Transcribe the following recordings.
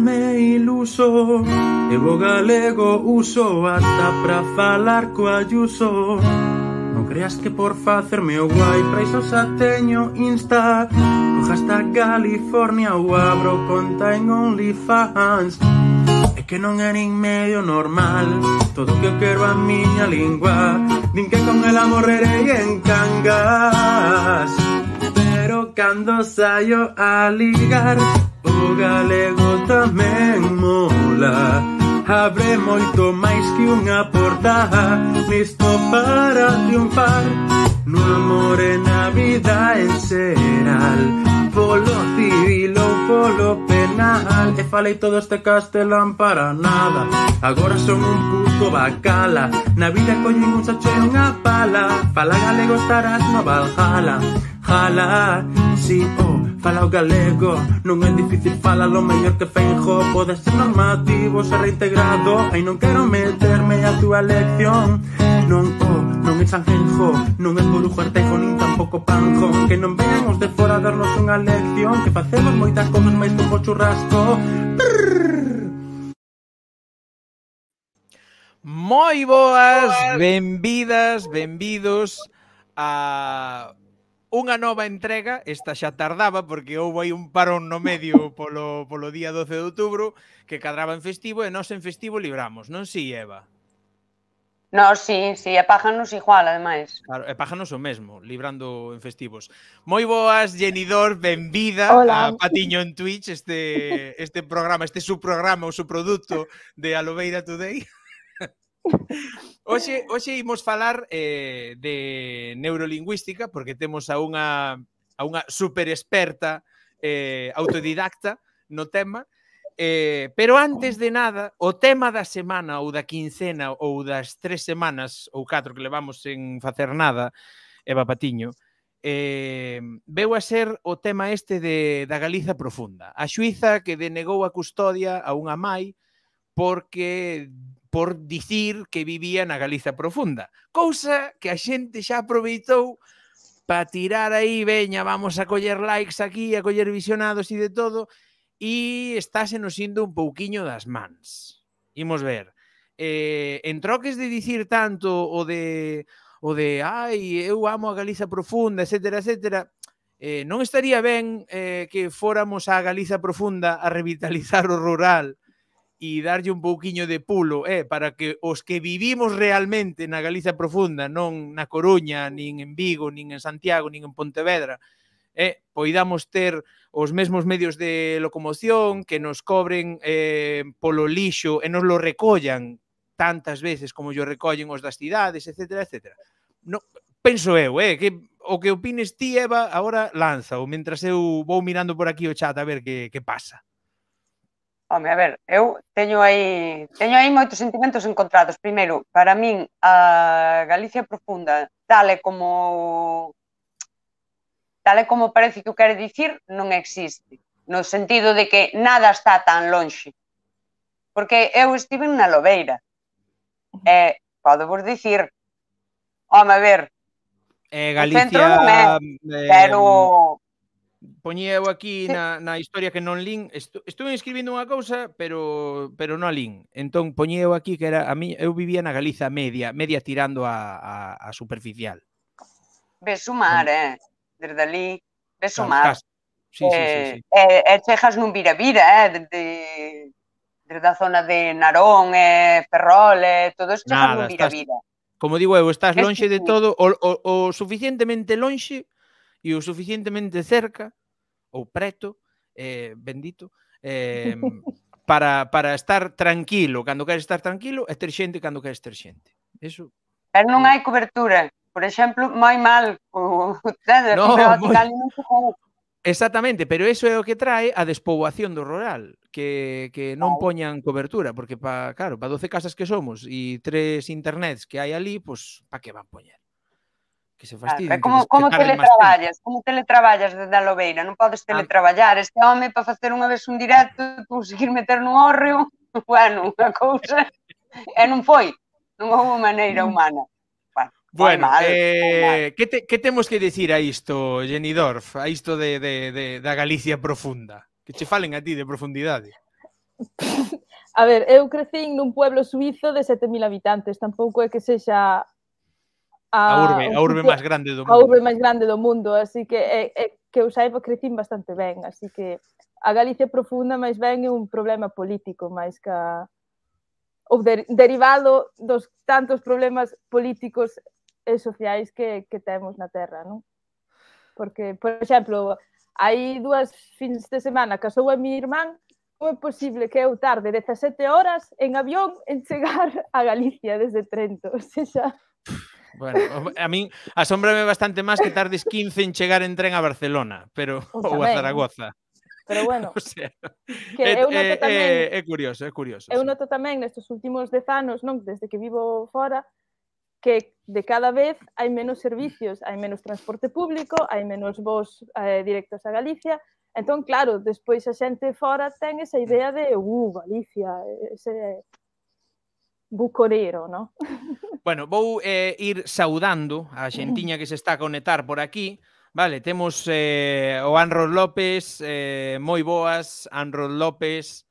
me iluso Evo galego uso hasta para falar coayuso. No creas que por hacerme o guay para iso insta Coja hasta California o abro conta en OnlyFans Es que no é nin medio normal Todo que eu quero a miña lingua nin que con ela morrerei en cangas Pero cando saio a ligar galego tamén mola Abre moito máis que unha porta Listo para triunfar No amor e na vida en xeral Polo civil ou polo penal E falei todo este castelán para nada Agora son un puto bacala Na vida coñen un sacho e unha pala Fala galego estarás no Valhalla Jala, si, oh Fala o galego, non é difícil falalo mellor que feijo Podes ser normativo, ser reintegrado Ai non quero meterme a túa lección Non o, oh, non é sanjenjo Non é un artejo, nin tampouco panjo Que non veamos de fora darnos unha lección Que facemos moitas como máis que un churrasco Brrr. Moi boas, benvidas, benvidos a unha nova entrega, esta xa tardaba porque houve aí un parón no medio polo, polo día 12 de outubro que cadraba en festivo e nós en festivo libramos, non si, Eva? No, sí, sí, e pájanos igual, ademais. Claro, e pájanos o mesmo, librando en festivos. Moi boas, Jenidor, benvida Hola. a Patiño en Twitch, este, este programa, este subprograma, ou subproducto de Aloveira Today. Oxe, hoxe imos falar eh, de neurolingüística porque temos a unha a unha super experta eh, autodidacta no tema Eh, pero antes de nada, o tema da semana ou da quincena ou das tres semanas ou catro que levamos sen facer nada, Eva Patiño, eh, veu a ser o tema este de, da Galiza profunda. A xuiza que denegou a custodia a unha mai porque por dicir que vivía na Galiza profunda, cousa que a xente xa aproveitou para tirar aí, veña, vamos a coller likes aquí, a coller visionados e de todo, e estáse nos indo un pouquiño das mans. Imos ver. Eh, en troques de dicir tanto o de o de ai, eu amo a Galiza profunda, etcétera, etcétera, eh, non estaría ben eh, que fóramos a Galiza profunda a revitalizar o rural e darlle un pouquiño de pulo, eh, para que os que vivimos realmente na Galiza profunda, non na Coruña, nin en Vigo, nin en Santiago, nin en Pontevedra, eh, poidamos ter os mesmos medios de locomoción que nos cobren eh, polo lixo e nos lo recollan tantas veces como yo recollen os das cidades, etc. etc. No, penso eu, eh, que o que opines ti, Eva, agora lanza, ou mentras eu vou mirando por aquí o chat a ver que, que pasa. Home, a ver, eu tengo ahí teño aí moitos sentimentos encontrados. Primero, para mí, a Galicia profunda, tal e como tal e como parece que o decir, dicir, non existe. No sentido de que nada está tan lonxe. Porque eu en una Lobeira. ¿puedo podo vos dicir, a ver, eh, Galicia, poñía eu aquí na, na historia que non lin, estu, estuve escribindo unha cousa, pero pero non a lin. Entón poñía eu aquí que era a mí eu vivía na Galiza media, media tirando a a, a superficial. Ves o mar, eh? Desde ali ves o mar. Sí, sí, sí, eh, sí. Eh, e chegas nun vira-vira, eh, de, de desde a zona de Narón, eh, Ferrol, eh, todo isto chegas nun vira-vira. Como digo eu, estás lonxe de todo, o, o, o suficientemente lonxe e o suficientemente cerca ou preto, eh, bendito, eh, para, para estar tranquilo cando queres estar tranquilo e ter xente cando queres ter xente. Eso. Pero non hai cobertura. Por exemplo, moi mal o, o tren moi... Exactamente, pero eso é o que trae a despoboación do rural, que, que non poñan cobertura, porque pa, claro, pa 12 casas que somos e tres internets que hai ali, pois pues, pa que van poñer? que se fastidien. Claro, como, como teletraballas, como teletraballas desde a Lobeira, non podes ah. teletraballar. Este home para facer unha vez un directo, conseguir meter no horreo, bueno, unha cousa... e non foi, non houve maneira mm. humana. Bueno, mal, eh, que, te, que temos que dicir a isto, Jenny Dorf, a isto de, de, de, da Galicia profunda? Que che falen a ti de profundidade. A ver, eu crecín nun pueblo suizo de 7.000 habitantes, tampouco é que sexa a, a urbe, a urbe máis grande do mundo. A urbe máis grande do mundo, así que é, é que eu saiba pois, crecín bastante ben, así que a Galicia profunda máis ben é un problema político máis que o der, derivado dos tantos problemas políticos e sociais que, que temos na Terra, non? Porque, por exemplo, hai dúas fins de semana casou a mi irmán, como é posible que eu tarde 17 horas en avión en chegar a Galicia desde Trento? Ou seja, Bueno, a min asómbrame bastante máis que tardes 15 en chegar en tren a Barcelona, pero o ou a Zaragoza. Pero bueno, o sea, que é, eu eh, noto eh, tamén, é, eh, é curioso, é curioso. Eu noto tamén nestes últimos 10 anos, non, desde que vivo fora, que de cada vez hai menos servicios, hai menos transporte público, hai menos voos eh, directos a Galicia, Entón, claro, despois a xente fora ten esa idea de, uh, Galicia, ese bucorero, non? Bueno, vou eh, ir saudando a xentiña que se está a conectar por aquí. Vale, temos eh, o Anros López, eh, moi boas, Anros López,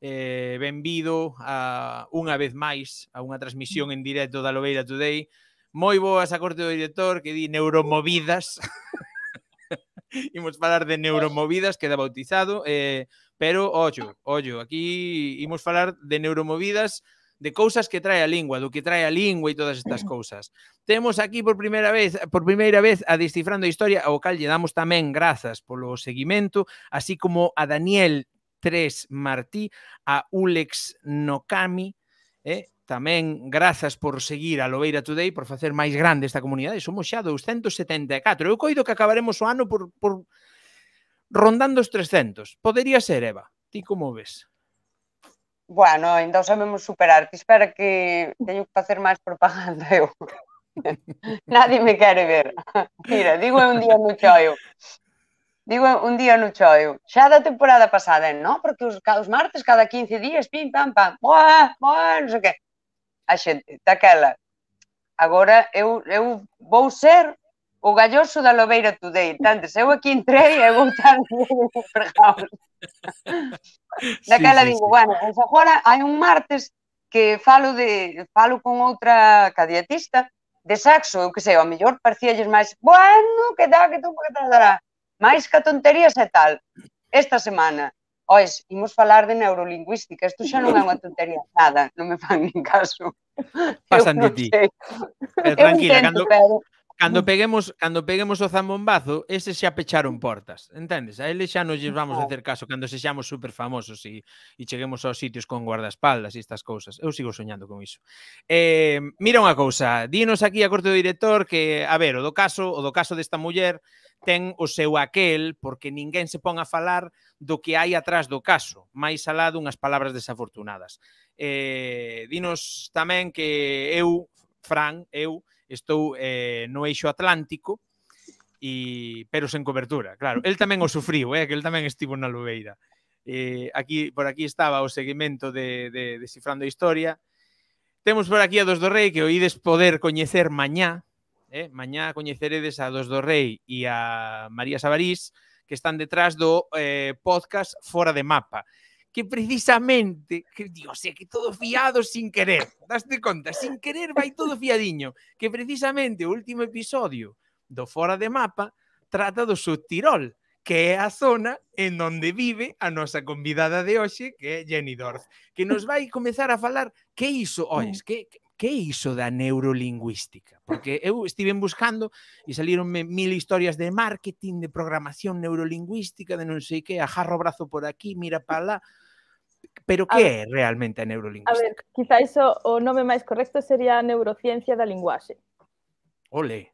eh, benvido a unha vez máis a unha transmisión en directo da Lobeira Today. Moi boas a corte do director que di neuromovidas. imos falar de neuromovidas, queda bautizado, eh, pero ollo, ollo, aquí imos falar de neuromovidas, de cousas que trae a lingua, do que trae a lingua e todas estas cousas. Temos aquí por primeira vez, por primeira vez a Descifrando a Historia, ao cal lle damos tamén grazas polo seguimento, así como a Daniel 3 Martí, a Ulex Nokami, eh? tamén grazas por seguir a Lobeira Today, por facer máis grande esta comunidade. Somos xa 274. Eu coido que acabaremos o ano por, por rondando os 300. Podería ser, Eva. Ti como ves? Bueno, ainda o sabemos superar, que espera que teño que facer máis propaganda eu. Nadie me quere ver. Mira, digo un día no choio. Digo un día no choio. Xa da temporada pasada, eh, non? Porque os, os martes cada 15 días, pim, pam, pam, boa, boa, non sei que. A xente, daquela. Agora eu, eu vou ser o galloso da Lobeira Today. Tantes, eu aquí entrei e vou estar Daquela sí, sí, digo, sí. bueno, en agora hai un martes que falo de falo con outra cadiatista de saxo, eu que sei, o mellor parecíalles máis, bueno, que dá, que tú, que te dará, máis que tonterías e tal. Esta semana, ois, imos falar de neurolingüística, isto xa non é unha tontería, nada, non me fan nin caso. Pasan de ti. Eh, tranquila, cando, pero Cando peguemos, cando peguemos o zambombazo, ese xa pecharon mm. portas, entendes? A ele xa nos lle vamos a hacer caso cando sexamos super famosos e, e cheguemos aos sitios con guardaespaldas e estas cousas. Eu sigo soñando con iso. Eh, mira unha cousa, dinos aquí a corte do director que, a ver, o do caso, o do caso desta muller ten o seu aquel porque ninguén se pon a falar do que hai atrás do caso, máis alá dunhas palabras desafortunadas. Eh, dinos tamén que eu, Fran, eu, estou eh, no eixo atlántico, e, pero sen cobertura, claro. El tamén o sufriu, eh, que el tamén estivo na Lubeira. Eh, aquí, por aquí estaba o seguimento de, de, de Cifrando Historia. Temos por aquí a Dos do Rei, que oides poder coñecer mañá, eh? mañá coñeceredes a Dos do Rei e a María Sabarís, que están detrás do eh, podcast Fora de Mapa que precisamente, que, digo, sé que todo fiado sin querer, daste conta, sin querer vai todo fiadiño, que precisamente o último episodio do Fora de Mapa trata do Subtirol, que é a zona en onde vive a nosa convidada de hoxe, que é Jenny Dorf, que nos vai comezar a falar que iso, ois, mm. que, que que é iso da neurolingüística? Porque eu estiven buscando e salíronme mil historias de marketing, de programación neurolingüística, de non sei que, ajarro o brazo por aquí, mira para lá. Pero que é realmente a neurolingüística? A ver, quizá iso o nome máis correcto sería a neurociencia da linguaxe. Ole.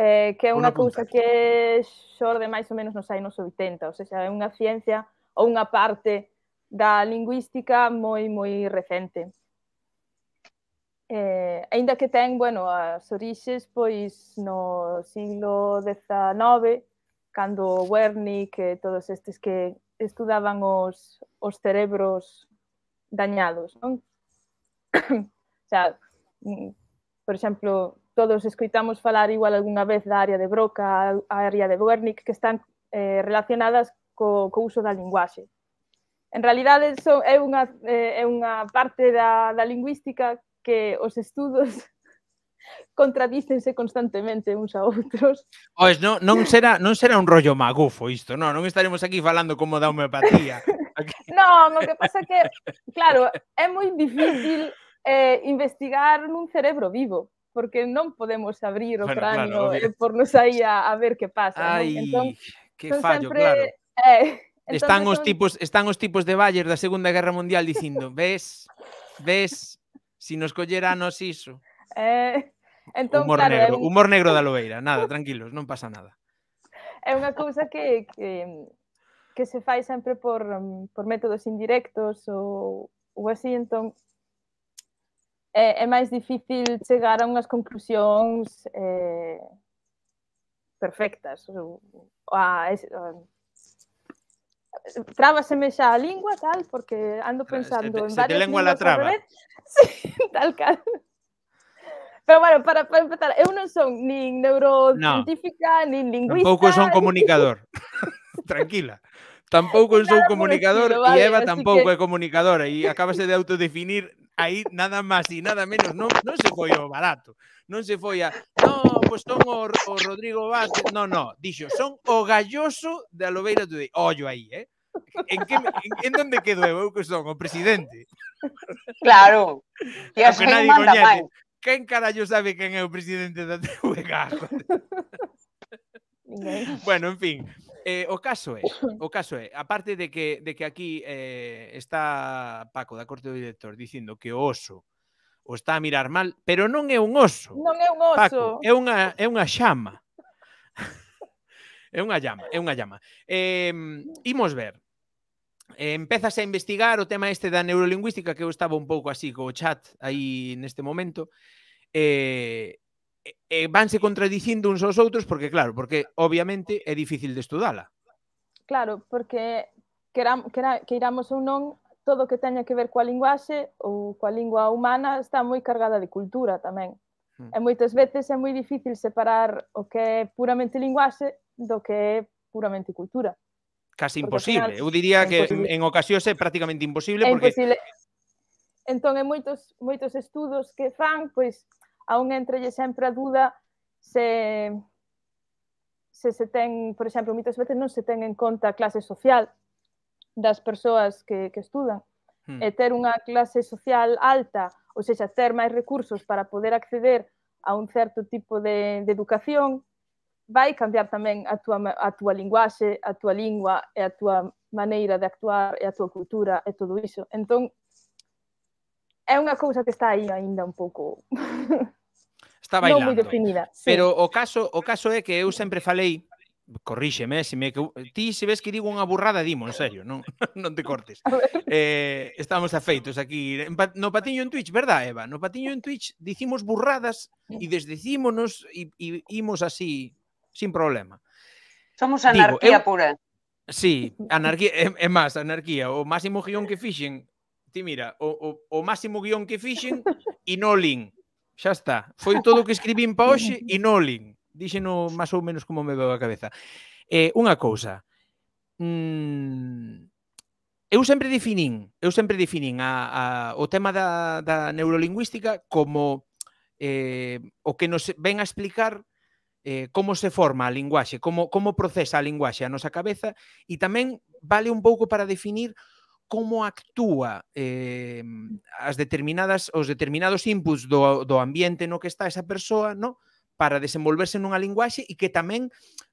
Eh, que é unha cousa que xorde máis ou menos nos anos 80, ou seja, é unha ciencia ou unha parte da lingüística moi moi recente. Eh, ainda que ten, bueno, as orixes pois no siglo XIX, cando Wernick e todos estes que estudaban os, os cerebros dañados, non? o sea, mm, por exemplo, todos escoitamos falar igual algunha vez da área de Broca, a área de Wernick, que están eh, relacionadas co, co uso da linguaxe. En realidade, son, é, unha, eh, é unha parte da, da lingüística que os estudos contradícense constantemente uns a outros. Pois non, non será non será un rollo magufo isto, non, non estaremos aquí falando como da homeopatía. non, o que pasa que, claro, é moi difícil eh, investigar nun cerebro vivo, porque non podemos abrir o bueno, cráneo claro, e eh, pornos aí a, a ver que pasa. Ai, non? entón, que son fallo, sempre, claro. Eh, entón están, son... os tipos, están os tipos de Bayer da Segunda Guerra Mundial dicindo, ves, ves, si nos collera nos iso. Eh, entón, humor claro, negro, un... humor negro da loeira, nada, tranquilos, non pasa nada. É unha cousa que, que, que se fai sempre por, por métodos indirectos ou, ou así, entón é, é máis difícil chegar a unhas conclusións eh, perfectas ou, a, a, trábaseme xa a lingua, tal, porque ando pensando en varias... lengua la traba. Sí, tal cal. Pero bueno, para, para empezar, eu eh, non son nin neurocientífica, ni nin Tampoco son comunicador. Tranquila. Tampouco un comunicador y Eva tampoco es comunicadora e acabase de autodefinir ahí nada más y nada menos. No non se foi o barato. No se foi a... No, pues son o, Rodrigo Vázquez. No, no. Dixo, son o galloso de Alobeira Today. Ollo aí, eh? En, que, en, en donde quedo eu? Eu que son o presidente. Claro. a as que nadie coñece. Quen carallo sabe quen é o presidente da TVG? bueno, en fin. Eh, o caso é, o caso é, aparte de que, de que aquí eh, está Paco da Corte do Director dicindo que o oso o está a mirar mal, pero non é un oso. Non é un oso. Paco, é unha, é unha xama. É unha llama, é unha llama. Eh, imos ver. Eh, empezas a investigar o tema este da neurolingüística que eu estaba un pouco así co chat aí neste momento. Eh, eh, vanse contradicindo uns aos outros porque claro, porque obviamente é difícil de estudala. Claro, porque queram, queram, queiramos ou non, todo o que teña que ver coa linguaxe ou coa lingua humana está moi cargada de cultura tamén. Hmm. E moitas veces é moi difícil separar o que é puramente linguaxe do que é puramente cultura. Casi imposible. Final, Eu diría que imposible. en ocasións é prácticamente imposible é porque imposible. Entón, en moitos moitos estudos que fan, pois a un entrelle sempre a duda se se se ten, por exemplo, moitas veces non se ten en conta a clase social das persoas que, que estudan. Hmm. E ter unha clase social alta, ou seja, ter máis recursos para poder acceder a un certo tipo de, de educación, vai cambiar tamén a tua, a tua linguaxe, a tua lingua e a tua maneira de actuar e a tua cultura e todo iso. Entón, é unha cousa que está aí aínda un pouco... Está bailando. non moi definida. Sí. Pero o caso, o caso é que eu sempre falei corríxeme, se me ti se ves que digo unha burrada, dimo, en serio, non non te cortes. Eh, estamos afeitos aquí no patiño en Twitch, verdad, Eva? No patiño en Twitch dicimos burradas e desdicímonos e, e imos así sin problema. Somos anarquía Digo, eu... pura. Sí, anarquía, é, é máis, anarquía. O máximo guión que fixen, ti mira, o, o, o máximo guión que fixen e non lin. Xa está. Foi todo o que escribín pa hoxe e non lin. o máis ou menos como me veo a cabeza. Eh, unha cousa. Mm, eu sempre definín, eu sempre definín a, a, o tema da, da neurolingüística como eh, o que nos ven a explicar eh, como se forma a linguaxe, como, como procesa a linguaxe a nosa cabeza e tamén vale un pouco para definir como actúa eh, as determinadas os determinados inputs do, do ambiente no que está esa persoa, no? para desenvolverse nunha linguaxe e que tamén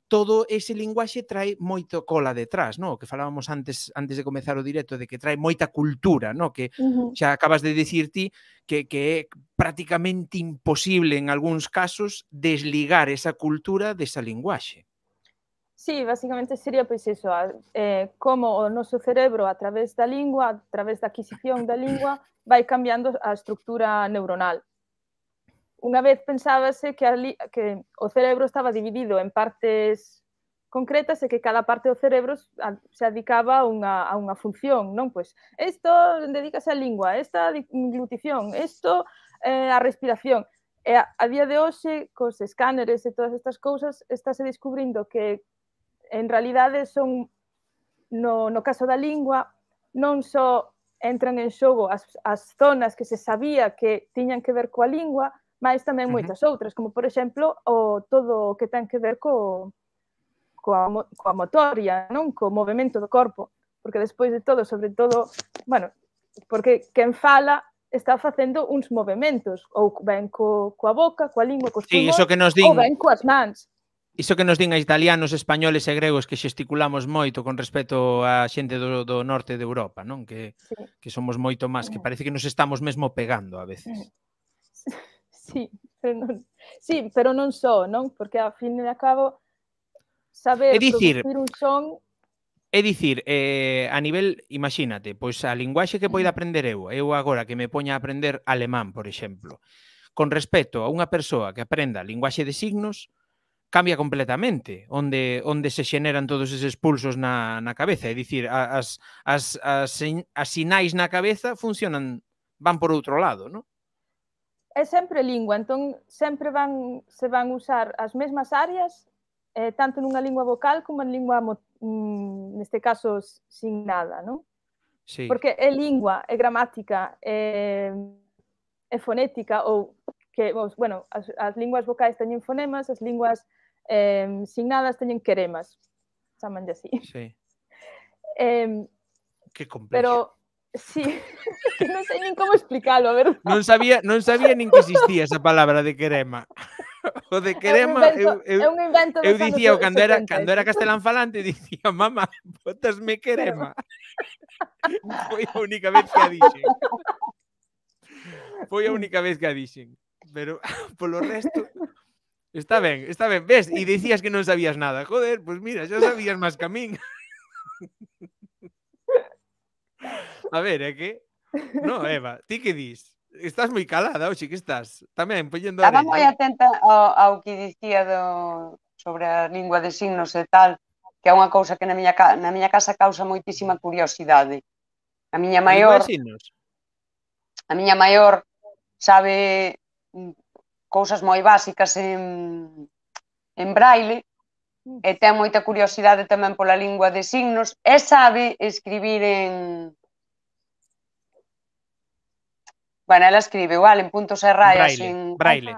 todo ese linguaxe trae moito cola detrás, no? que falábamos antes antes de comezar o directo de que trae moita cultura, no? que uh -huh. xa acabas de dicir ti que, que é prácticamente imposible en algúns casos desligar esa cultura desa linguaxe. Sí, basicamente sería pois iso, eh, como o noso cerebro a través da lingua, a través da adquisición da lingua, vai cambiando a estructura neuronal unha vez pensábase que, ali, que o cerebro estaba dividido en partes concretas e que cada parte do cerebro se adicaba a unha, a unha función, non? Pois, isto dedicase á lingua, esta glutición, isto eh, a respiración. E a, a día de hoxe, cos escáneres e todas estas cousas, estáse descubrindo que en realidade son, no, no caso da lingua, non só entran en xogo as, as zonas que se sabía que tiñan que ver coa lingua, mas tamén moitas uh -huh. outras, como por exemplo o todo o que ten que ver co coa, coa motoria, non? Co movemento do corpo, porque despois de todo, sobre todo, bueno, porque quen fala está facendo uns movimentos, ou ben co, coa boca, coa lingua, co sí, pulmóns, que nos din... ou ben coas mans. Iso que nos din a italianos, españoles e gregos que xesticulamos moito con respecto á xente do, do norte de Europa, non? Que, sí. que somos moito máis, que parece que nos estamos mesmo pegando a veces. Sí sì, pero non, sì, però non so, non? Porque a fin e a cabo saber é dicir, producir un son É dicir, eh, a nivel, imagínate, pois a linguaxe que poida aprender eu, eu agora que me poña a aprender alemán, por exemplo, con respecto a unha persoa que aprenda linguaxe de signos, cambia completamente onde onde se xeneran todos eses pulsos na, na cabeza, é dicir, as, as, as, as sinais na cabeza funcionan, van por outro lado, non? Es siempre lengua, lingua, siempre se van, se van usar las mismas áreas, eh, tanto en una lengua vocal como en lengua, en mm, este caso, signada, non? Sí. Porque es lingua, es gramática, es fonética, o que, bueno, las lenguas vocales tienen fonemas, las lenguas eh, tienen teñen queremas, chamanlle así. Sí. Qué em, que Sí, que non sei nin como explicalo, a verdade. Non sabía, non sabía nin que existía esa palabra de querema. O de querema, eu, eu, é un invento eu dicía o cando era, cando era castelán falante, dicía, mamá, botasme querema. Foi a única vez que a dixen. Foi a única vez que a dixen. Pero polo resto, está ben, está ben. Ves, e dicías que non sabías nada. Joder, pois pues mira, xa sabías máis que a min. A ver, é ¿eh? que... No, Eva, ti que dis? Estás moi calada, oxe, que estás? Tamén poñendo Estaba moi atenta ao, ao que dicía do, sobre a lingua de signos e tal, que é unha cousa que na miña, na miña casa causa moitísima curiosidade. A miña maior... A miña maior sabe cousas moi básicas en, en braille e ten moita curiosidade tamén pola lingua de signos e sabe escribir en, Bueno, ela escribe igual en puntos e rayas. Braille, en... braille.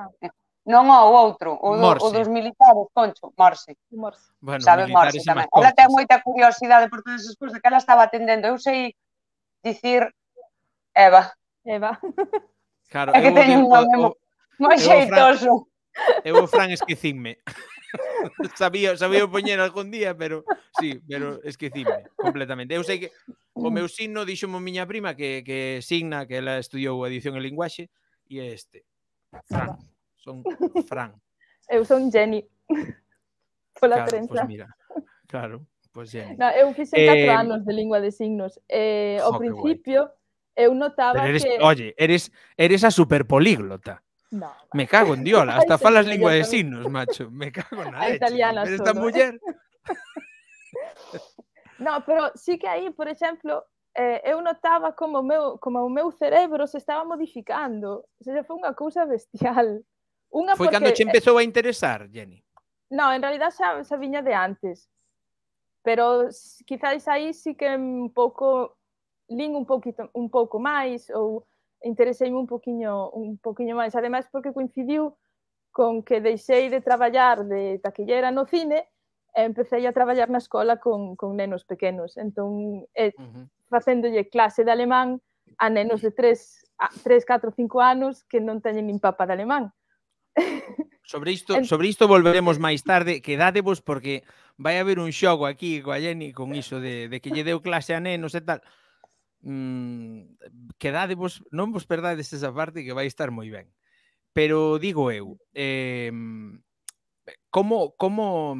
Non o outro, o, do, o dos militares, Concho, Morse. Morse. Bueno, Sabe Morse tamén. Ela ten moita curiosidade por todas as cousas que ela estaba atendendo. Eu sei dicir Eva. Eva. Claro, é que teño un nome moi xeitoso. Eu o Fran esquecinme. sabía, sabía o poñer algún día, pero sí, pero esquecime completamente. Eu sei que o meu signo mo miña prima que, que signa, que ela estudiou edición e linguaxe, e este, Fran. Son Fran. Eu son Jenny. Pola claro, pois trenza. Pues mira, claro, pues pois Jenny. No, eu fixen 4 eh, anos de lingua de signos. Eh, ao principio, eu notaba eres, que... Oye, eres, eres a superpolíglota. No, me cago en Diola, hasta falas lingua de signos, macho. Me cago en la leche. Italiana pero esta muller... no, pero sí que aí, por exemplo, eh, eu notaba como o meu, como o meu cerebro se estaba modificando. O sea, foi unha cousa bestial. Unha foi porque... cando che eh, empezou a interesar, Jenny? No, en realidad xa, xa viña de antes. Pero quizáis aí sí que un pouco lin un poquito un pouco máis ou intereseime un poquinho, un poquinho máis. Ademais, porque coincidiu con que deixei de traballar de taquillera no cine e empecéi a traballar na escola con, con nenos pequenos. Entón, eh, uh -huh. facéndolle clase de alemán a nenos de 3, a 3, 4, 5 anos que non teñen nin papa de alemán. Sobre isto, sobre isto volveremos máis tarde, Quedadevos porque vai haber un xogo aquí coa Jenny con iso de, de que lle deu clase a nenos e tal mm, quedadevos, non vos perdades esa parte que vai estar moi ben. Pero digo eu, eh, como, como,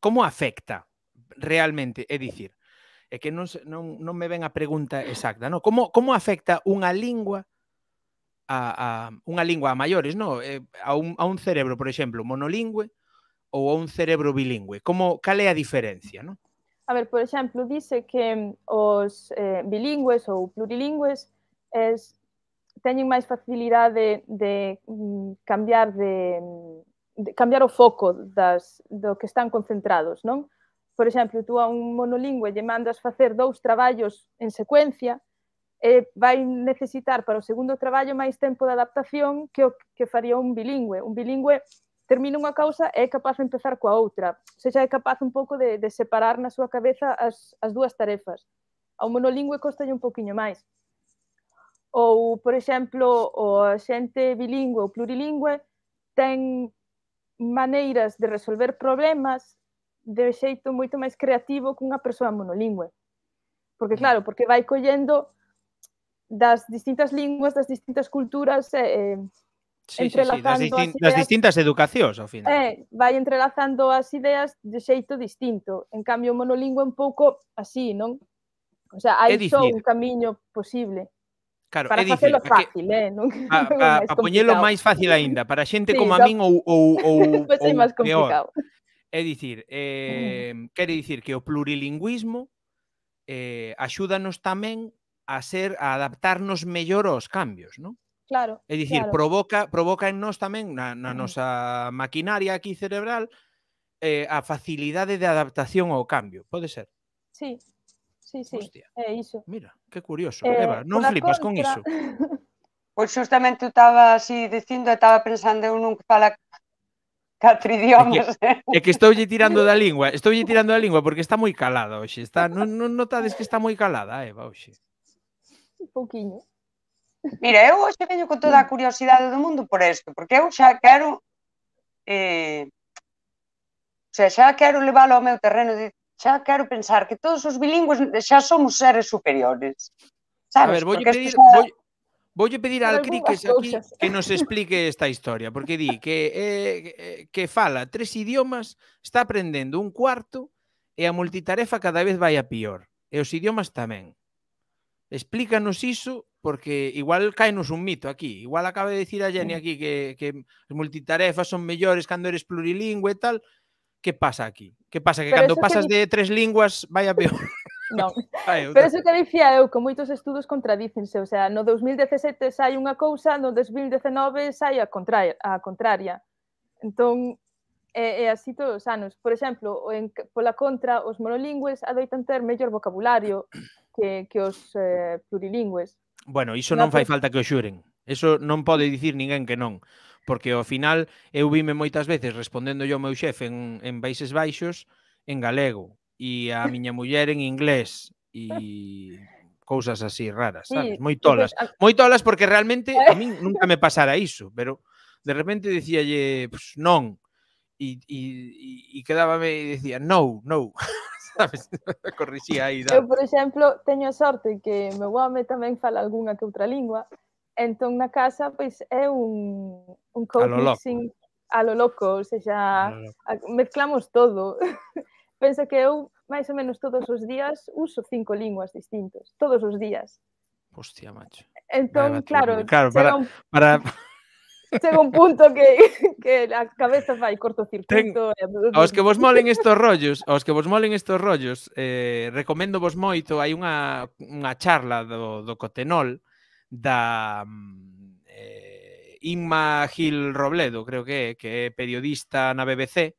como afecta realmente? É dicir, é que non, non, non me ven a pregunta exacta, non? Como, como afecta unha lingua a, a unha lingua a maiores, non? Eh, a, un, a un cerebro, por exemplo, monolingüe ou a un cerebro bilingüe? Como, cal é a diferencia, non? a ver, por exemplo, dice que mm, os eh, bilingües ou plurilingües es, teñen máis facilidade de, de mm, cambiar de, mm, de cambiar o foco das, do que están concentrados, non? Por exemplo, tú a un monolingüe lle mandas facer dous traballos en secuencia, eh, vai necesitar para o segundo traballo máis tempo de adaptación que o que faría un bilingüe. Un bilingüe termina unha causa e é capaz de empezar coa outra. Se xa é capaz un pouco de, de separar na súa cabeza as, as dúas tarefas. Ao monolingüe costa un poquinho máis. Ou, por exemplo, o xente bilingüe ou plurilingüe ten maneiras de resolver problemas de xeito moito máis creativo que unha persoa monolingüe. Porque, mm. claro, porque vai collendo das distintas linguas, das distintas culturas, eh, Sí, entrelazando sí, sí, das, distin ideas, das distintas educacións, ao final. Eh, vai entrelazando as ideas de xeito distinto. En cambio, o monolingüe un pouco así, non? O sea, hai só un camiño posible. Claro, para é dicir, fácil, que, eh, non? A, a, a poñelo máis fácil aínda, para xente sí, como a min ou ou ou, pues ou máis complicado. Peor. É dicir, eh, mm. quere dicir que o plurilingüismo eh, axúdanos tamén a ser a adaptarnos mellor aos cambios, non? Claro. É dicir, claro. provoca provoca en nós tamén na, na nosa maquinaria aquí cerebral eh, a facilidade de adaptación ao cambio, pode ser? Sí, sí, sí, Hostia. é iso. Mira, que curioso, eh, Eva, non flipas contra... con iso. Pois pues justamente estaba así dicindo, estaba pensando eu nunca fala catro idiomas. É que, eh. é que estoulle tirando da lingua, estoulle tirando da lingua porque está moi calada hoxe, está non, non notades que está moi calada, Eva, hoxe. Un pouquiño. Mira, eu hoxe veño con toda a curiosidade do mundo por isto, porque eu xa quero eh, o sea, xa quero leválo ao meu terreno de xa quero pensar que todos os bilingües xa somos seres superiores. Sabes? A ver, voulle pedir, xa... voy, voulle pedir al Criques aquí que nos explique esta historia, porque di que eh, que fala tres idiomas, está aprendendo un cuarto e a multitarefa cada vez vai a pior. E os idiomas tamén. Explícanos iso porque igual caenos un mito aquí. Igual acaba de decir a Jenny aquí que, que as multitarefas son mellores cando eres plurilingüe e tal. Que pasa aquí? Que pasa? Que Pero cando pasas que... de tres linguas vai a peor. Non. Pero iso que dicía eu, que moitos estudos contradícense, o sea, no 2017 sai unha cousa, no 2019 sai a contraria, a contraria. Entón, é, é así todos os anos. Por exemplo, en, pola contra, os monolingües adoitan ter mellor vocabulario que, que os eh, plurilingües. Bueno, iso non fai falta que o xuren. Eso non pode dicir ninguén que non. Porque ao final eu vime moitas veces respondendo yo ao meu xefe en, en Baixes Baixos en galego e a miña muller en inglés e cousas así raras, sabes? Sí, moi pois tolas. Moi tolas porque realmente a min nunca me pasara iso, pero de repente dicíalle, pues, non, e, e, e quedábame e decía, no, no. sabes? Corrixía aí, Eu, por exemplo, teño a sorte que meu home tamén fala algunha que outra lingua, entón na casa, pois, é un, un co-mixing a lo loco, ou seja, lo loco. mezclamos todo. Pensa que eu, máis ou menos todos os días, uso cinco linguas distintos, todos os días. Hostia, macho. Entón, claro, claro para, un... para chega un punto que, que a cabeza fai cortocircuito. Ten... Aos que vos molen estos rollos, aos que vos molen estos rollos, eh, recomendo vos moito, hai unha, unha charla do, do Cotenol da mm, eh, Inma Gil Robledo, creo que é, que é periodista na BBC,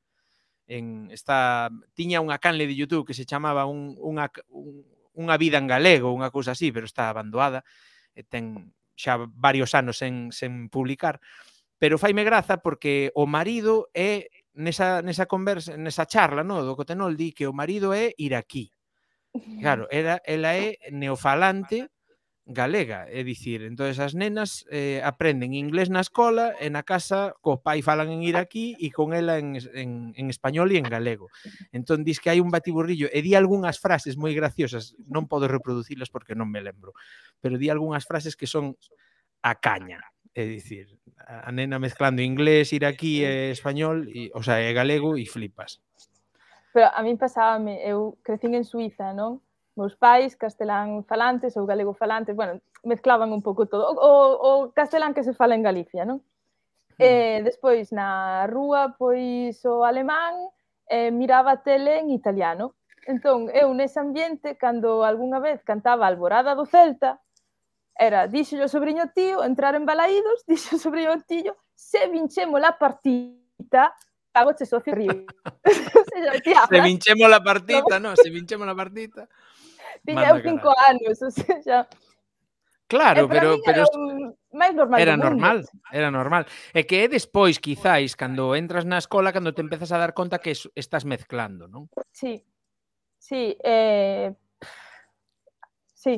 en esta tiña unha canle de YouTube que se chamaba un, unha, un, unha vida en galego, unha cousa así, pero está abandoada, e ten xa varios anos sen, sen publicar, pero faime graza porque o marido é nesa, nesa conversa, nesa charla, no, do Cotenol di que o marido é iraquí. Claro, era, ela é neofalante galega, é dicir, entonces as nenas eh, aprenden inglés na escola e na casa co pai falan en ir aquí e con ela en, en, en español e en galego. Entón dis que hai un batiburrillo e di algunhas frases moi graciosas, non podo reproducilas porque non me lembro, pero di algunhas frases que son a caña, é dicir, a nena mezclando inglés, ir aquí e español, e, o sea, e galego e flipas. Pero a min pasábame, eu crecín en Suiza, non? meus pais castelán falantes ou galego falantes, bueno, mezclaban un pouco todo, o, o, castelán que se fala en Galicia, non? Mm. E eh, despois na rúa pois o alemán eh, miraba tele en italiano. Entón, eu nese ambiente, cando algunha vez cantaba Alborada do Celta, era, dixo o sobrinho tío, entrar en balaídos, dixo o sobrinho tío, se vinchemos la partita, pago che socio río. se, se vinchemos la partita, no, se vinchemos la partita. Tiñeu cinco anos, o sea, Claro, pero, eh, pero era, un... máis normal era normal, era normal. E que é despois, quizáis, cando entras na escola, cando te empezas a dar conta que estás mezclando, non? Sí, sí, eh... sí.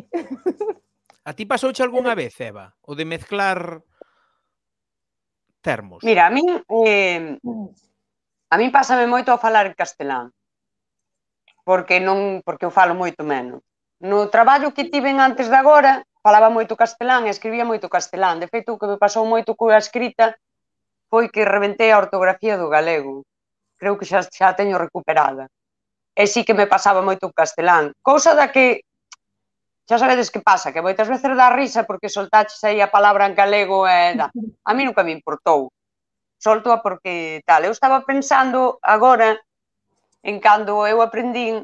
A ti pasouche algunha vez, Eva, o de mezclar termos? Mira, a min eh, a min pásame moito a falar castelán porque non porque eu falo moito menos. No traballo que tiven antes de agora, falaba moito castelán e escribía moito castelán. De feito, o que me pasou moito coa escrita foi que reventei a ortografía do galego. Creo que xa, xa teño recuperada. E sí que me pasaba moito o castelán. Cousa da que xa sabedes que pasa, que moitas veces dá risa porque soltaches aí a palabra en galego e da. A mí nunca me importou. Soltoa porque tal. Eu estaba pensando agora en cando eu aprendín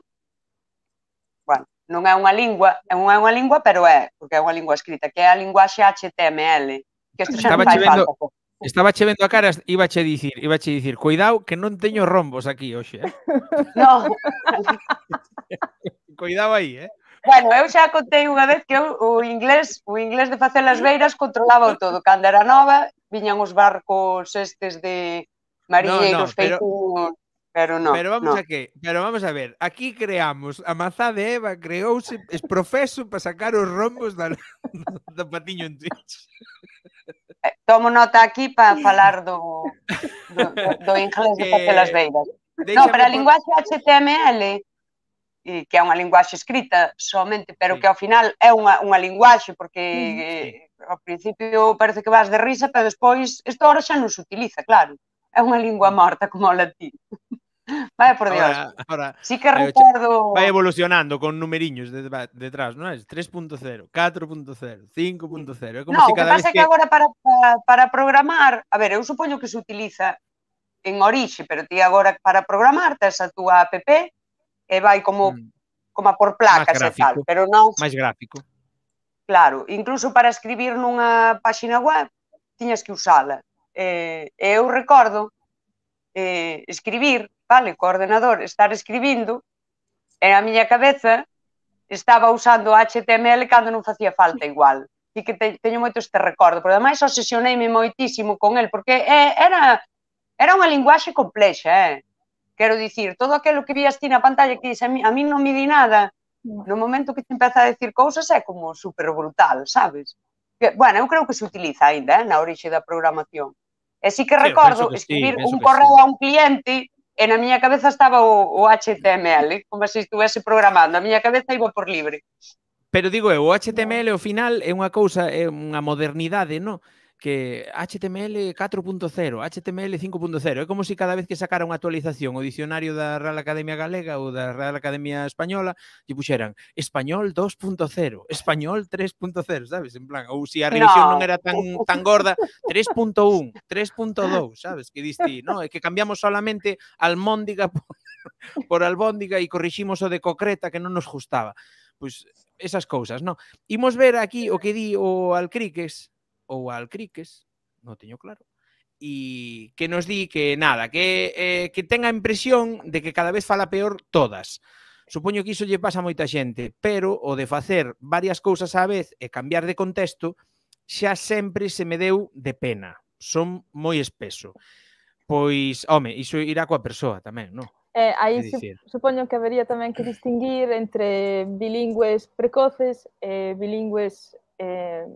non é unha lingua, é unha, unha lingua, pero é, porque é unha lingua escrita, que é a linguaxe HTML, que isto xa non fai vendo, falta. Estaba che vendo a cara, iba che dicir, iba che dicir, cuidado que non teño rombos aquí hoxe, eh? No. cuidado aí, eh? Bueno, eu xa contei unha vez que eu, o inglés, o inglés de facer as beiras controlaba o todo. Cando era nova, viñan os barcos estes de marilleiros no, no, pero... feitos Pero non. Pero vamos no. a que, pero vamos a ver, aquí creamos, a mazá de Eva creouse es profeso para sacar os rombos da, do patiño en Twitch. Eh, tomo nota aquí para falar do, do, do inglés de Pacelas Beiras. Eh, no, pero a linguaxe HTML e que é unha linguaxe escrita somente, pero sí. que ao final é unha, unha linguaxe, porque sí. eh, ao principio parece que vas de risa, pero despois, isto ahora xa non se utiliza, claro. É unha lingua morta como o latín. Vaya por Dios. Ahora, ahora, sí que recuerdo. Va evolucionando con numeriños detrás, de non 3.0, 4.0, 5.0. É como no, si cada vez. que pasa que... que agora para, para, para programar, a ver, eu supoño que se utiliza en orixe, pero ti agora para programar tes a túa app e vai como mm. como por placas gráfico, e tal, pero non máis gráfico. Claro, incluso para escribir nunha páxina web tiñas que usala. Eh, eu recordo eh, escribir vale, co coordenador estar escribindo e a miña cabeza estaba usando HTML cando non facía falta igual. E que te, teño moito este recordo, pero ademais obsesionei-me moitísimo con el, porque eh, era, era unha linguaxe complexa, eh? Quero dicir, todo aquilo que vías ti na pantalla que dixe a mí, a mí non me di nada, no momento que te empeza a decir cousas é como super brutal, sabes? Que, bueno, eu creo que se utiliza aínda eh, na orixe da programación. E sí que recordo sí, que escribir sí, escribir un correo sí. a un cliente e na miña cabeza estaba o, o HTML, como se estuvese programando, a miña cabeza iba por libre. Pero digo eu, o HTML ao final é unha cousa, é unha modernidade, non? que HTML 4.0, HTML 5.0, é como se cada vez que sacara unha actualización o dicionario da Real Academia Galega ou da Real Academia Española, lle puxeran español 2.0, español 3.0, sabes? En plan, ou se si a revisión no. non era tan tan gorda, 3.1, 3.2, sabes? Que diste, no, é que cambiamos solamente almóndiga por, por albóndiga e corriximos o de concreta que non nos gustaba. Pois esas cousas, no. Imos ver aquí o que di o Alcriques, ou al Criques, non teño claro, e que nos di que nada, que, eh, que tenga a impresión de que cada vez fala peor todas. Supoño que iso lle pasa a moita xente, pero o de facer varias cousas á vez e cambiar de contexto xa sempre se me deu de pena. Son moi espeso. Pois, home, iso irá coa persoa tamén, non? Eh, aí su supoño que habería tamén que distinguir entre bilingües precoces e bilingües eh,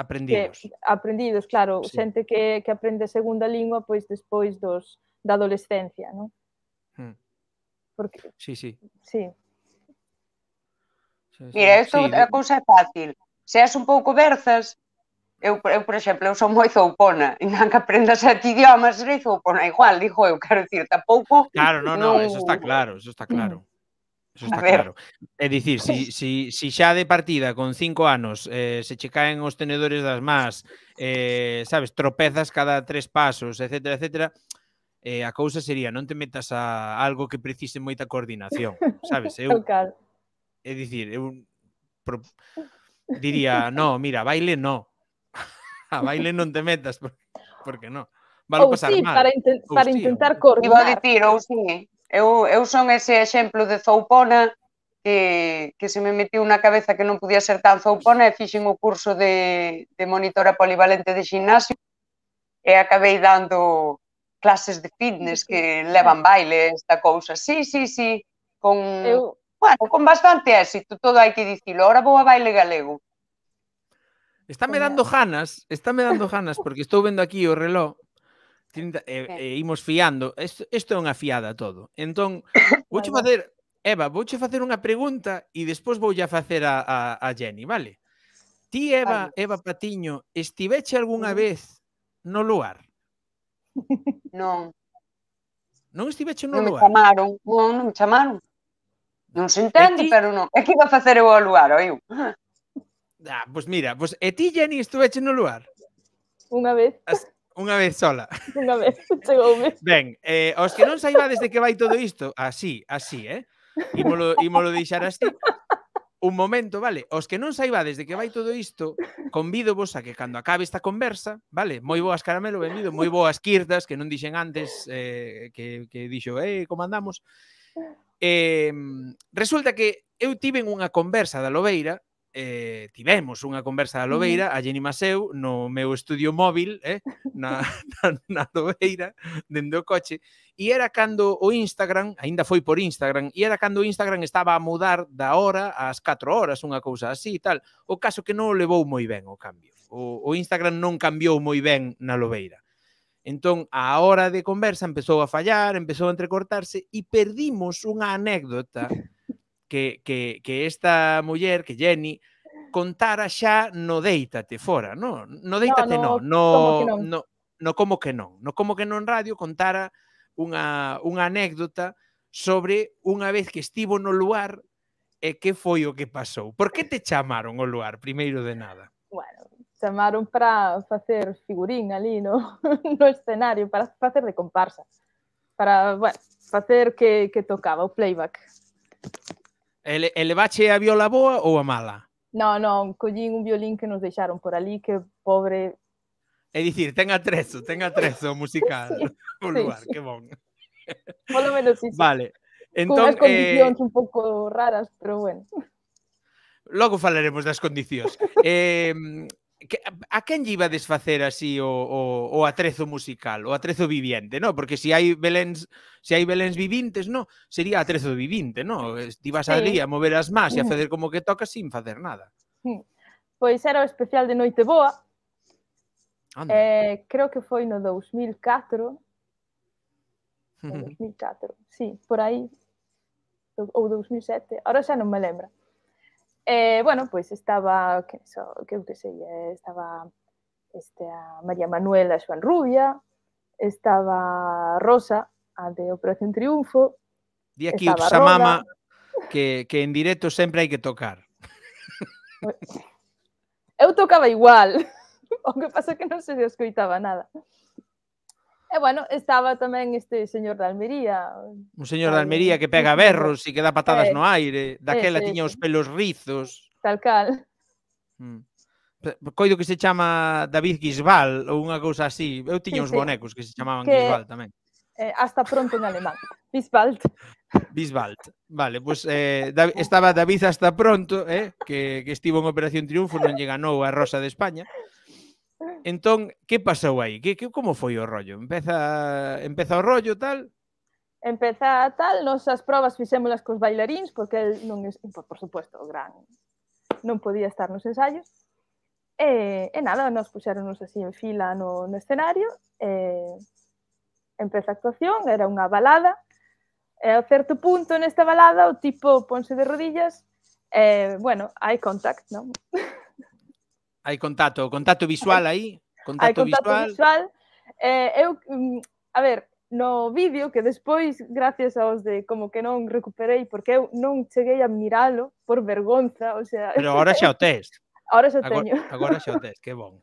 Aprendidos. Que, aprendidos, claro, sí. xente que, que aprende segunda lingua pois despois dos da adolescencia, non? Hmm. Porque Sí, sí. Sí. Mira, isto sí, a cousa é fácil. és un pouco berzas, eu, eu por exemplo, eu son moi zoupona, e non que aprendas sete idiomas, serei zoupona igual, dijo eu, quero dicir, tampouco... Claro, non, non, no, eso está uh. claro, eso está claro. Eso está claro. É dicir, si, si, si xa de partida con cinco anos eh, se che caen os tenedores das más, eh, sabes, tropezas cada tres pasos, etcétera, etcétera, eh, a cousa sería non te metas a algo que precise moita coordinación, sabes? Eu, É dicir, eu pro, diría, no, mira, baile no. a baile non te metas, porque non. Vale ou pasar sí, mal. Para, inten ou para sí, intentar ou... coordinar. Iba a dicir, ou sí. Eu, eu son ese exemplo de zoupona que, que se me metiu na cabeza que non podía ser tan zoupona e fixen o curso de, de monitora polivalente de gimnasio e acabei dando clases de fitness que levan baile esta cousa. Sí, sí, sí, con, eu... bueno, con bastante éxito, todo hai que dicilo. Ahora vou a baile galego. Está me dando ganas, me dando ganas porque estou vendo aquí o reloj 30, e, eh. e imos fiando. Isto, isto é unha fiada todo. Entón, vouche facer, Eva, vouche facer unha pregunta e despois voulle a facer a, a, a Jenny, vale? Ti, Eva, vale. Eva Patiño, estiveche algunha mm. vez no luar? Non. Non estiveche no non luar? Non me chamaron, non, non me chamaron. Non se entende, ti... pero non. É que iba a facer eu ao luar, oiu. Ah, pois mira, pois, e ti, Jenny, estiveche no luar? Unha vez. As... Unha vez sola. Unha vez, chegoume. Ben, eh, os que non saibades de que vai todo isto, así, así, eh? Ímolo, ímolo deixar así. Un momento, vale? Os que non saibades de que vai todo isto, convido vos a que cando acabe esta conversa, vale? Moi boas caramelo, benvido, moi boas quirtas, que non dixen antes eh, que, que dixo, eh, como andamos. Eh, resulta que eu tiven unha conversa da Lobeira eh, tivemos unha conversa da Lobeira, a Jenny Maseu, no meu estudio móvil, eh, na, na, na Lobeira, dende o coche, e era cando o Instagram, aínda foi por Instagram, e era cando o Instagram estaba a mudar da hora ás 4 horas, unha cousa así e tal. O caso que non o levou moi ben o cambio. O, o Instagram non cambiou moi ben na Lobeira. Entón, a hora de conversa empezou a fallar, empezou a entrecortarse e perdimos unha anécdota que, que, que esta muller, que Jenny, contara xa no deítate fora, no, no deítate no, no, no, no, no como que non, no como que non radio contara unha, unha anécdota sobre unha vez que estivo no lugar e que foi o que pasou. Por que te chamaron ao lugar, primeiro de nada? Bueno, chamaron para facer figurín ali no, no escenario, para facer de comparsa, para, bueno, facer que, que tocaba o playback. E, e a viola boa ou a mala? No, non, collín un violín que nos deixaron por ali que pobre... É dicir, ten atrezo, ten atrezo musical sí, o lugar, sí, sí. que bon. Polo menos iso. Vale. Entón, Con eh, condicións eh... un pouco raras, pero bueno. Logo falaremos das condicións. eh, que, a quen lle iba desfacer así o, o, o atrezo musical, o atrezo viviente, no? Porque se si hai Beléns, se si hai Beléns vivintes, no, sería atrezo vivinte, no? vas sí. a mover as más e a mm. facer como que tocas sin facer nada. Sí. Pois era o especial de Noite Boa. Anda. Eh, creo que foi no 2004. 2004, sí, por aí. Ou 2007, ahora xa non me lembra. Eh, bueno, pois pues estaba, que, so, que eu que sei, estaba este, a María Manuela Joan Rubia, estaba Rosa, a de Operación Triunfo, Di aquí estaba Rola, mama que, que en directo sempre hai que tocar. Eu tocaba igual, o que pasa que non se escoitaba nada. E eh, bueno, estaba tamén este señor de Almería. Un señor de Almería que pega berros e que dá patadas eh, no aire. Daquela eh, eh, tiña os pelos rizos. Tal cal. Mm. Coido que se chama David Gisbal ou unha cousa así. Eu tiña sí, uns sí. bonecos que se chamaban que... Gisbal tamén. Eh, hasta pronto en alemán. Bisbald. Bisbald. Vale, pois pues, eh, da, estaba David hasta pronto, eh, que, que estivo en Operación Triunfo, non lle ganou a Rosa de España. Entón, que pasou aí? Que, que como foi o rollo? Empeza empeza o rollo tal? Empeza tal, nosas as probas fixémolas cos bailaríns porque el non es, por suposto, gran non podía estar nos ensaios. E, e nada, nos puxéronos así en fila no, no escenario, e, empeza a actuación, era unha balada, e a certo punto nesta balada o tipo ponse de rodillas, e, bueno, hai contact, non? Hai contacto, contacto visual aí, contacto, hai contacto visual. visual. Eh, eu mm, a ver, no vídeo que despois gracias aos de como que non recuperei porque eu non cheguei a miralo por vergonza, o sea, Pero agora xa o tes. Agora xa o teño. Agora xa o tes, que bon.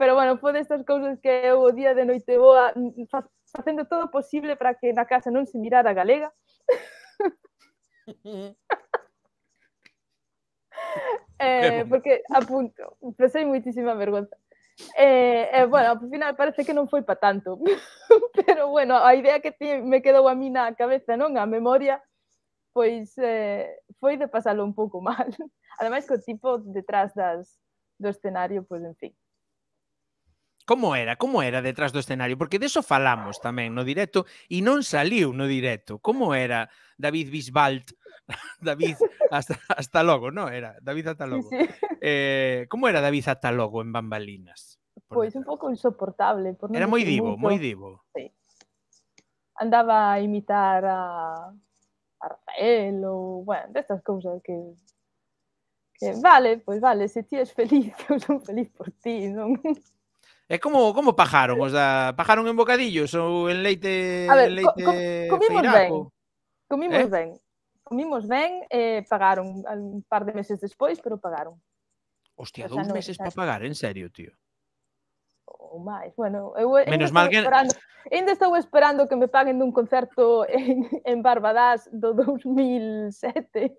Pero bueno, foi destas cousas que eu o día de noite boa mm, mm, facendo todo posible para que na casa non se mirara galega. Eh, porque, apunto, pasei moitísima vergonza. Eh, eh, bueno, ao final parece que non foi pa tanto Pero bueno, a idea que te, me quedou a mí na cabeza, non? A memoria Pois eh, foi de pasalo un pouco mal Ademais co tipo detrás das, do escenario, pois en fin Como era? Como era detrás do escenario? Porque deso falamos tamén no directo e non saliu no directo. Como era David Bisbalt David, hasta, hasta logo, ¿no? Era David hasta logo. Eh, ¿Cómo era David hasta logo en Bambalinas? Pues un poco insoportable. era muy divo, muy divo. Andaba a imitar a, a Rafael o, bueno, de estas cosas que vale, pues vale, Si ti es feliz, yo soy feliz por ti, es como como pajaron, o sea pajaron en bocadillos o en leite, en leite comimos bien Comimos ¿Eh? bien comimos ben e eh, pagaron un par de meses despois, pero pagaron. Hostia, dous meses para pagar, en serio, tío. Ou máis, bueno, eu Menos mal que... esperando, ainda estou esperando que me paguen dun concerto en, en Barbadas do 2007.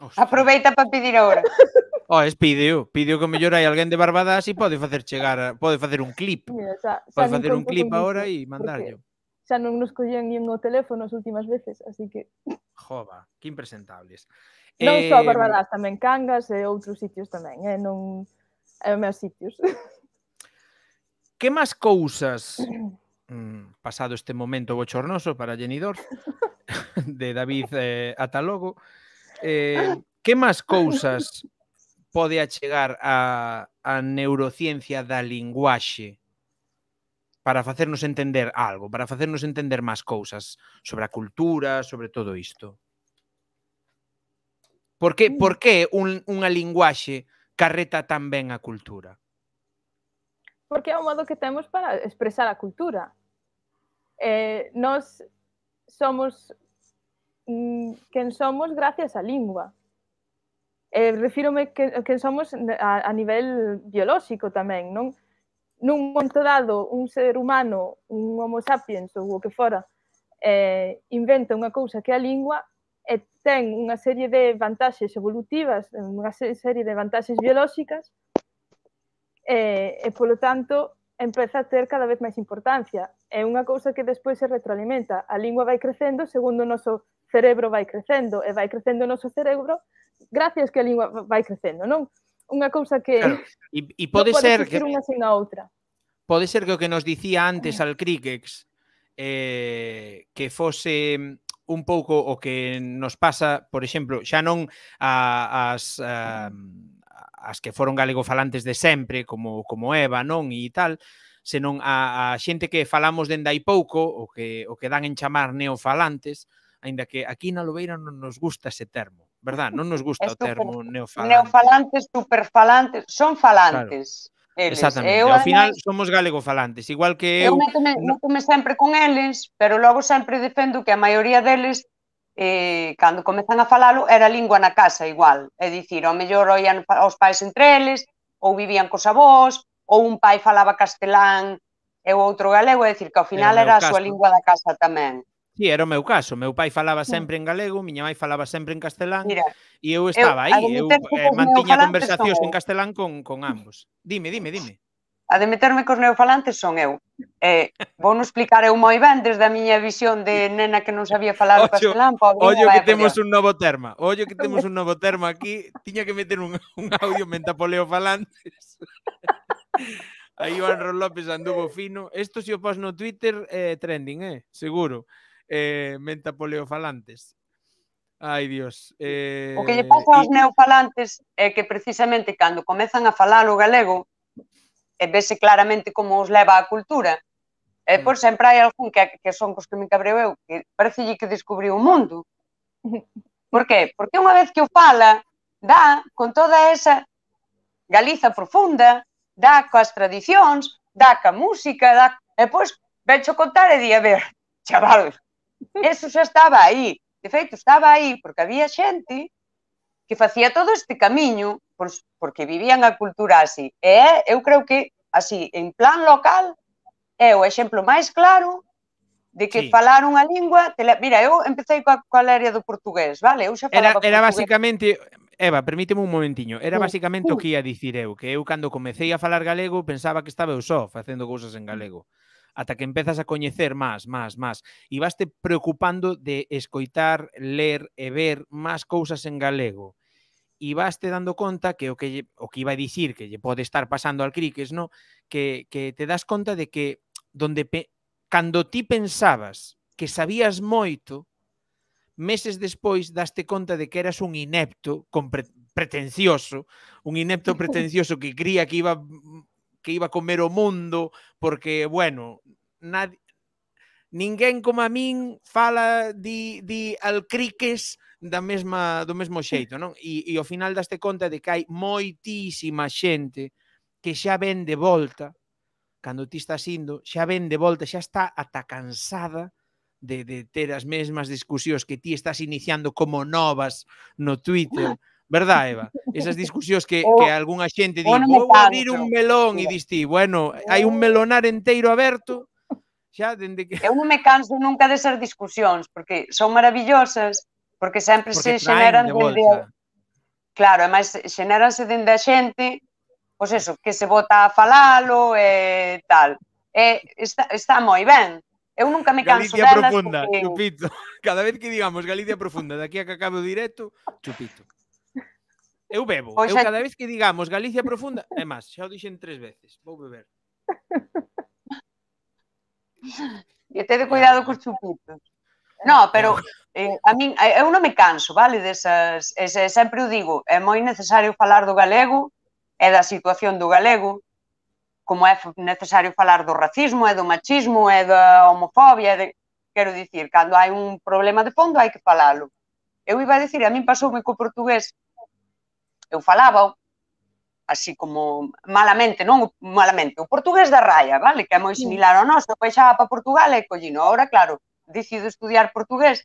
Hostia. Aproveita para pedir agora. Oh, es pídeo, pídeo que mellor hai alguén de Barbadas e pode facer chegar, pode facer un clip. Mira, xa, xa pode facer un clip agora e mandarlle. Porque xa non nos collían nin o teléfono as últimas veces, así que... Jova, que impresentables. Non eh... só Barbadás, tamén Cangas e outros sitios tamén, eh? non... É meus sitios. Que máis cousas mm, pasado este momento bochornoso para Llenidor de David eh, ata logo eh, que máis cousas pode achegar a, a neurociencia da linguaxe para facernos entender algo, para facernos entender máis cousas sobre a cultura, sobre todo isto? Por que, mm. por que un, unha linguaxe carreta tan ben a cultura? Porque é o modo que temos para expresar a cultura. Eh, nós somos mm, quen somos gracias á lingua. Eh, refírome que, quen somos a, a nivel biolóxico tamén, non? nun momento dado un ser humano, un homo sapiens ou o que fora, eh, inventa unha cousa que é a lingua e ten unha serie de vantaxes evolutivas, unha serie de vantaxes biolóxicas eh, e, polo tanto, empeza a ter cada vez máis importancia. É unha cousa que despois se retroalimenta. A lingua vai crecendo segundo o noso cerebro vai crecendo e vai crecendo o noso cerebro gracias que a lingua vai crecendo, non? unha cousa que claro. e, e pode no ser que unha sen a outra. Pode ser que o que nos dicía antes al Crickex eh, que fose un pouco o que nos pasa, por exemplo, xa non a, as a, as que foron galegofalantes de sempre, como como Eva, non, e tal, senón a, a xente que falamos dende hai pouco, o que o que dan en chamar neofalantes, aínda que aquí na Lobeira non nos gusta ese termo verdad? Non nos gusta o termo neofalante. Neofalantes, superfalantes, son falantes. Claro. Eles. Exactamente, eu, ao final ademais, somos galegofalantes, igual que eu... Eu metome, metome sempre con eles, pero logo sempre defendo que a maioría deles eh, cando comezan a falalo, era lingua na casa igual. É dicir, ao mellor oían os pais entre eles, ou vivían cos avós, ou un pai falaba castelán e o outro galego, é dicir, que ao final era, era a súa lingua da casa tamén. Sí, era o meu caso. Meu pai falaba sempre en galego, miña mãe falaba sempre en castelán Mira, e eu estaba eu, eh, aí, eu eh, mantiña conversacións en castelán con, con ambos. Dime, dime, dime. A de meterme cos neofalantes son eu. Eh, vou non explicar eu moi ben desde a miña visión de nena que non sabía falar o castelán. ollo que temos un novo termo. Ollo que temos un novo termo aquí. Tiña que meter un, un audio mentapoleo falantes. Aí Iván López anduvo fino. Esto se si o pos no Twitter eh, trending, eh? Seguro eh, mentapoleofalantes. Ai, Dios. Eh, o que lle pasa aos y... neofalantes é que precisamente cando comezan a falar o galego, e vese claramente como os leva a cultura, e mm. por sempre hai algún que, que son cos que me cabreu eu, que parece que descubriu o mundo. Por qué? Porque unha vez que o fala, dá con toda esa Galiza profunda, dá coas tradicións, dá ca música, dá... E pois, vecho contar e di, a ver, chavales, Eso xa estaba aí. De feito, estaba aí porque había xente que facía todo este camiño porque vivían a cultura así. E eu creo que, así, en plan local, é o exemplo máis claro de que sí. falar unha lingua... Tele... Mira, eu empecei coa, coa área do portugués, vale? Eu xa falaba era, era basicamente... Eva, permíteme un momentiño. Era basicamente uh, uh. o que ia dicir eu, que eu cando comecei a falar galego pensaba que estaba eu só facendo cousas en galego ata que empezas a coñecer máis, máis, máis. E vaste preocupando de escoitar, ler e ver máis cousas en galego. E vaste dando conta que o que, o que iba a dicir que lle pode estar pasando al criques, no? que, que te das conta de que donde pe, cando ti pensabas que sabías moito, meses despois daste conta de que eras un inepto pre pretencioso, un inepto pretencioso que cría que iba que iba a comer o mundo, porque, bueno, nadie, ninguén como a min fala di, di alcriques da mesma, do mesmo xeito, non? E, e ao final daste conta de que hai moitísima xente que xa ven de volta, cando ti estás indo, xa ven de volta, xa está ata cansada de, de ter as mesmas discusións que ti estás iniciando como novas no Twitter. Verdad, Eva? Esas discusións que, que algunha xente di, vou abrir un melón e diste, bueno, hai un oh. melonar enteiro aberto, xa dende que... Eu non me canso nunca de ser discusións, porque son maravillosas, porque sempre porque se xeneran de dende... Claro, e máis xeneranse dende a xente, pois eso, que se bota a falalo e tal. E está, está moi ben, Eu nunca me canso Galicia delas. Galicia profunda, porque... chupito. Cada vez que digamos Galicia profunda, daqui a que acabe o directo, chupito. Eu bebo. Pois eu cada vez que digamos Galicia profunda, é máis, xa o dixen tres veces, vou beber. E de cuidado cos chupitos. No, pero eh, a min eu non me canso, vale, desas, ese, sempre o digo, é moi necesario falar do galego e da situación do galego, como é necesario falar do racismo, e do machismo, e da homofobia, de, quero dicir, cando hai un problema de fondo hai que falalo. Eu iba a dicir, a min pasoume co portugués eu falaba así como malamente, non malamente, o portugués da raia, vale? Que é moi similar ao noso, pois xa para Portugal e collino. Ahora, claro, decido estudiar portugués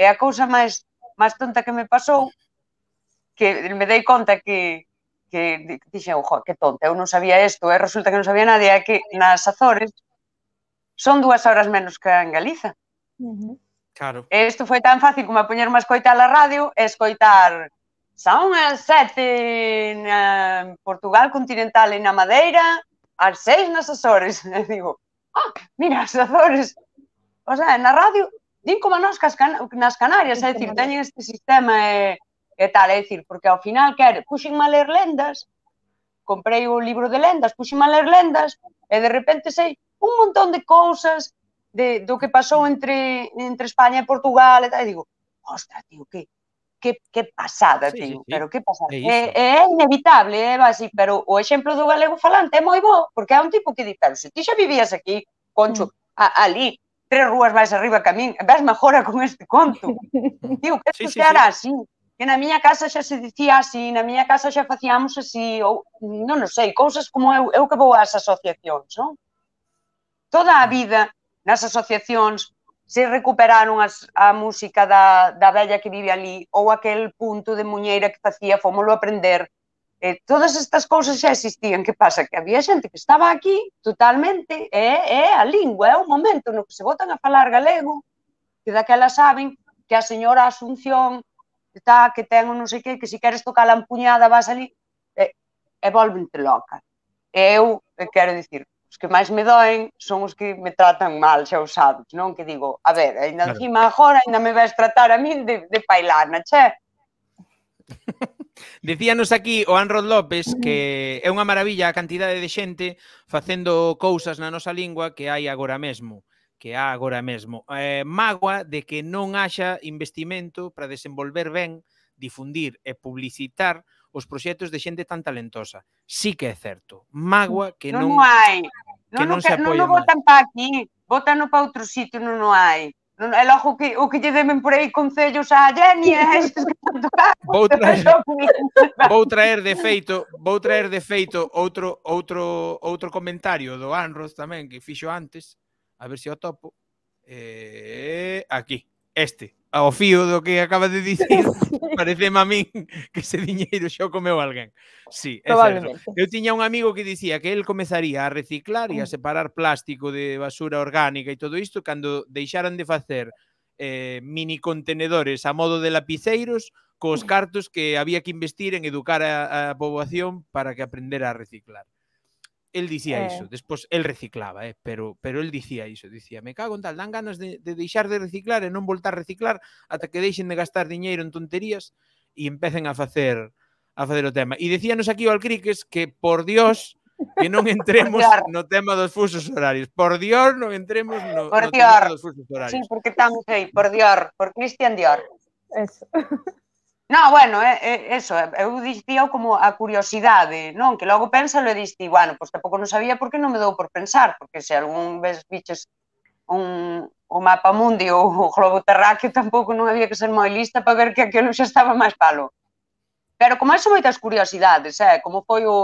e a cousa máis máis tonta que me pasou que me dei conta que que dixen, ojo, que tonta, eu non sabía isto, e resulta que non sabía nadie, é que nas Azores son dúas horas menos que en Galiza. Uh -huh. Claro. E isto foi tan fácil como a poñer máis coita a la radio e escoitar Son as sete eh, en Portugal continental e na Madeira, as seis nas Azores. E digo, ah, mira, as Azores. O sea, na radio, din como nós nas, can nas Canarias, é dicir, teñen este sistema e, e tal, é dicir, porque ao final quer, puxen mal ler lendas, comprei o libro de lendas, puxen mal ler lendas, e de repente sei un montón de cousas de, do que pasou entre, entre España e Portugal, e tal, e digo, ostra, tío, que, que, que pasada, sí, tío, sí, sí. pero eh, que eh, pasada. É, é inevitable, é ¿eh? así, pero o exemplo do galego falante é moi bo, porque é un tipo que di, pero se ti xa vivías aquí, concho, mm. a, ali, tres rúas máis arriba que a min, vas mejora con este conto. Tío, que sí, sí, era sí. así, que na miña casa xa se dicía así, na miña casa xa facíamos así, ou non, non sei, cousas como eu, eu que vou ás asociacións, non? Toda a mm. vida nas asociacións se recuperaron as, a música da, da bella que vive ali ou aquel punto de muñeira que facía, fómolo aprender. Eh, todas estas cousas xa existían. Que pasa? Que había xente que estaba aquí totalmente, é, eh, a lingua, é o momento no que se botan a falar galego, que daquela saben que a señora Asunción está, que ten non sei que, que se queres tocar a empuñada vas ali, e, e volvente loca. Eu, quero dicir, os que máis me doen son os que me tratan mal, xa o sabes, non? Que digo, a ver, ainda claro. encima agora ainda me vais tratar a min de, de pailana, che? Decíanos aquí o Anrod López que é unha maravilla a cantidade de xente facendo cousas na nosa lingua que hai agora mesmo que há agora mesmo. Eh, magua de que non haxa investimento para desenvolver ben, difundir e publicitar os proxectos de xente tan talentosa. Sí que é certo. Magua que non, non hai. Que non, non, se non, non votan para aquí, votan para outro sitio, non, non hai. Non, é logo que, o que lle demen por aí concellos a Jenny e vou traer, vou traer de feito vou traer de feito outro, outro, outro comentario do Anros tamén que fixo antes a ver se o topo eh, aquí, este ao fío do que acaba de dicir, parece a min que ese diñeiro xa o comeu alguén. Sí, é certo. Eu tiña un amigo que dicía que el comezaría a reciclar e a mm. separar plástico de basura orgánica e todo isto cando deixaran de facer eh, mini contenedores a modo de lapiceiros cos mm. cartos que había que investir en educar a, a poboación para que aprendera a reciclar el dicía eh. iso, despois el reciclaba, eh, pero pero el dicía iso, dicía, me cago en tal, dan ganas de, de deixar de reciclar e non voltar a reciclar ata que deixen de gastar diñeiro en tonterías e empecen a facer a facer o tema. E dicíanos aquí o Alcriques que por Dios que non entremos no tema dos fusos horarios. Por Dios, non entremos no, por no Dior. tema dos fusos horarios. Sí, porque estamos aí, por Dior, por Cristian Dior. Eso. Non, bueno, é, eh, é, eh, eso, eh, eu dicía como a curiosidade, non? Que logo pensa e diste, bueno, pois tampouco non sabía por que non me dou por pensar, porque se algún vez biches un, o mapa mundi ou o globo terráqueo tampouco non había que ser moi lista para ver que aquilo xa estaba máis palo. Pero como son moitas curiosidades, eh? como foi o...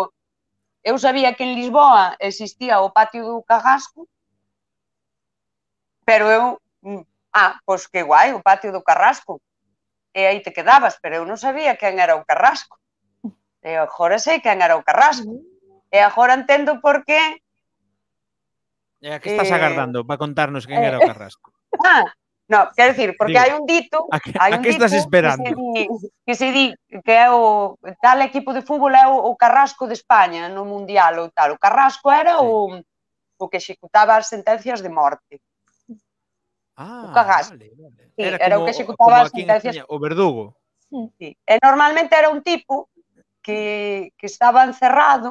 Eu sabía que en Lisboa existía o patio do Carrasco, pero eu... Mm, ah, pois que guai, o patio do Carrasco e aí te quedabas, pero eu non sabía quen era o Carrasco. E agora sei quen era o Carrasco. E agora entendo por qué. E a que estás eh... agardando para contarnos quen eh, era o Carrasco? Ah, no, quero dicir, porque hai un dito... A que, hai un a que estás esperando? Que se, di, que se di que é o tal equipo de fútbol é o, o Carrasco de España no Mundial ou tal. O Carrasco era sí. o, o que executaba as sentencias de morte. Ah, o cagas. Vale, vale. Sí, era, era como, o que executaba as sentencias. o verdugo. Sí. E eh, normalmente era un tipo que, que estaba encerrado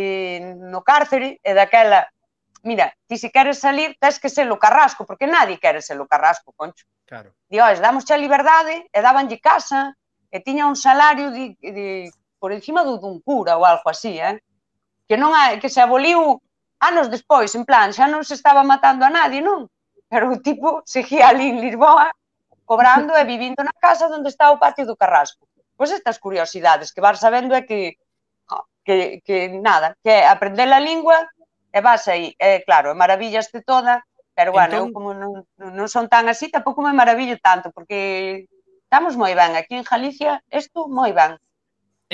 eh, no cárcere e daquela mira, ti se queres salir, tens que ser o carrasco, porque nadie quere ser o carrasco, concho. Claro. Dios, damos a liberdade e dabanlle casa e tiña un salario de, de, por encima do dun cura ou algo así, eh? que non hai, que se aboliu anos despois, en plan, xa non se estaba matando a nadie, non? Pero o tipo seguía ali en Lisboa cobrando e vivindo na casa onde está o patio do Carrasco. Pois estas curiosidades que vas sabendo é que que, que nada, que aprender a lingua e vas aí, é claro, maravillas de toda, pero bueno, entón... eu como non, non son tan así, tampouco me maravillo tanto, porque estamos moi ben aquí en Galicia, isto moi ben.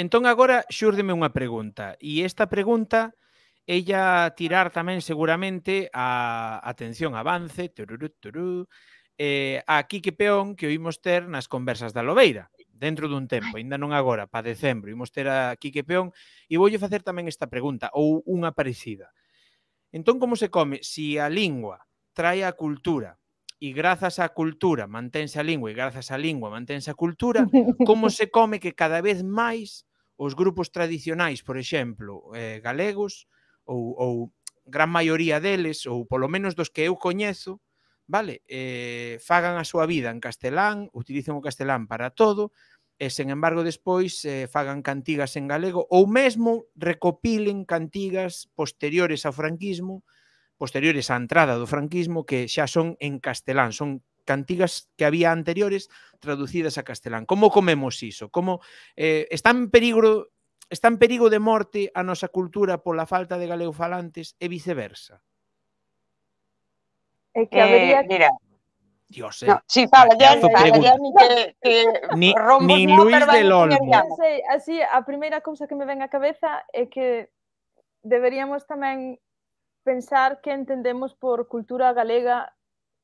Entón agora xúrdeme unha pregunta, e esta pregunta ella tirar tamén seguramente a atención avance, tururú, turú, eh, a Quique Peón que oímos ter nas conversas da Lobeira dentro dun tempo, ainda non agora, pa decembro, imos ter a Quique Peón e voulle facer tamén esta pregunta ou unha parecida. Entón como se come si a lingua trae a cultura e grazas á cultura mantense a lingua e grazas á lingua mantense a cultura, como se come que cada vez máis os grupos tradicionais, por exemplo, eh, galegos, ou, ou gran maioría deles, ou polo menos dos que eu coñezo, vale, eh, fagan a súa vida en castelán, utilizan o castelán para todo, e sen embargo despois eh, fagan cantigas en galego ou mesmo recopilen cantigas posteriores ao franquismo, posteriores á entrada do franquismo que xa son en castelán, son cantigas que había anteriores traducidas a castelán. Como comemos iso? Como eh, está en peligro Está en perigo de morte a nosa cultura pola falta de galeofalantes e viceversa? É que habería... Eh, mira, Dios, eh. No, sí, fala, ya, ya, ya, ni que, que ni, rombo, ni Luis no, del Olmo. No así, a primeira cousa que me ven á cabeza é que deberíamos tamén pensar que entendemos por cultura galega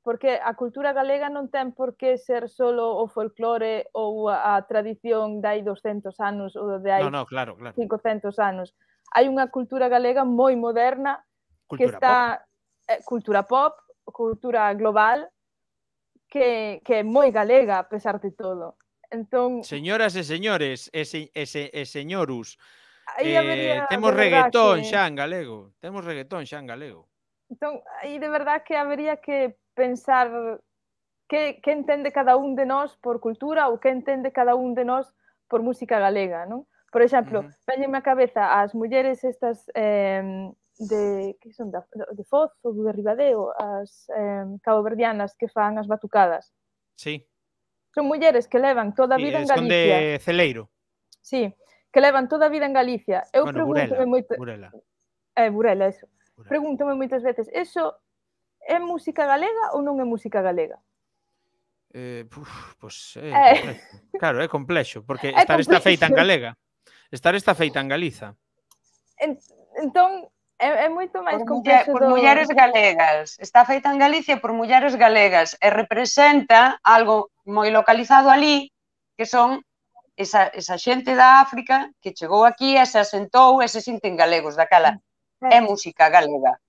porque a cultura galega non ten por que ser solo o folclore ou a tradición dai 200 anos ou de hai no, no, claro, claro. 500 anos. Hai unha cultura galega moi moderna cultura que está pop. Eh, cultura pop, cultura global que, que é moi galega a pesar de todo. Entón, Señoras e señores, e, se, e, se, e señorus, Aí eh, temos reggaetón que... xa en galego, temos reggaetón xa en galego. Entón, aí de verdad que habería que pensar que, que entende cada un de nós por cultura ou que entende cada un de nós por música galega, non? Por exemplo, uh -huh. a cabeza as mulleres estas eh, de que son da, de Foz ou de Ribadeo, as eh, caboverdianas que fan as batucadas. Sí. Son mulleres que levan toda a vida sí, en Galicia. Son de Celeiro. Sí, que levan toda a vida en Galicia. Eu bueno, pregúntome moito... Burela. Eh, Burela, eso. Burela. Pregúntome moitas veces, eso é música galega ou non é música galega? Eh, uf, pois é, eh. claro, é complexo, porque é estar complexo. feita en galega, estar está feita en Galiza. En, entón, é, é moito máis por complexo Mulle, por do... mulleres galegas. Está feita en Galicia por mulleres galegas e representa algo moi localizado ali que son esa, esa xente da África que chegou aquí e se asentou e se sinten galegos daquela. Mm. É música galega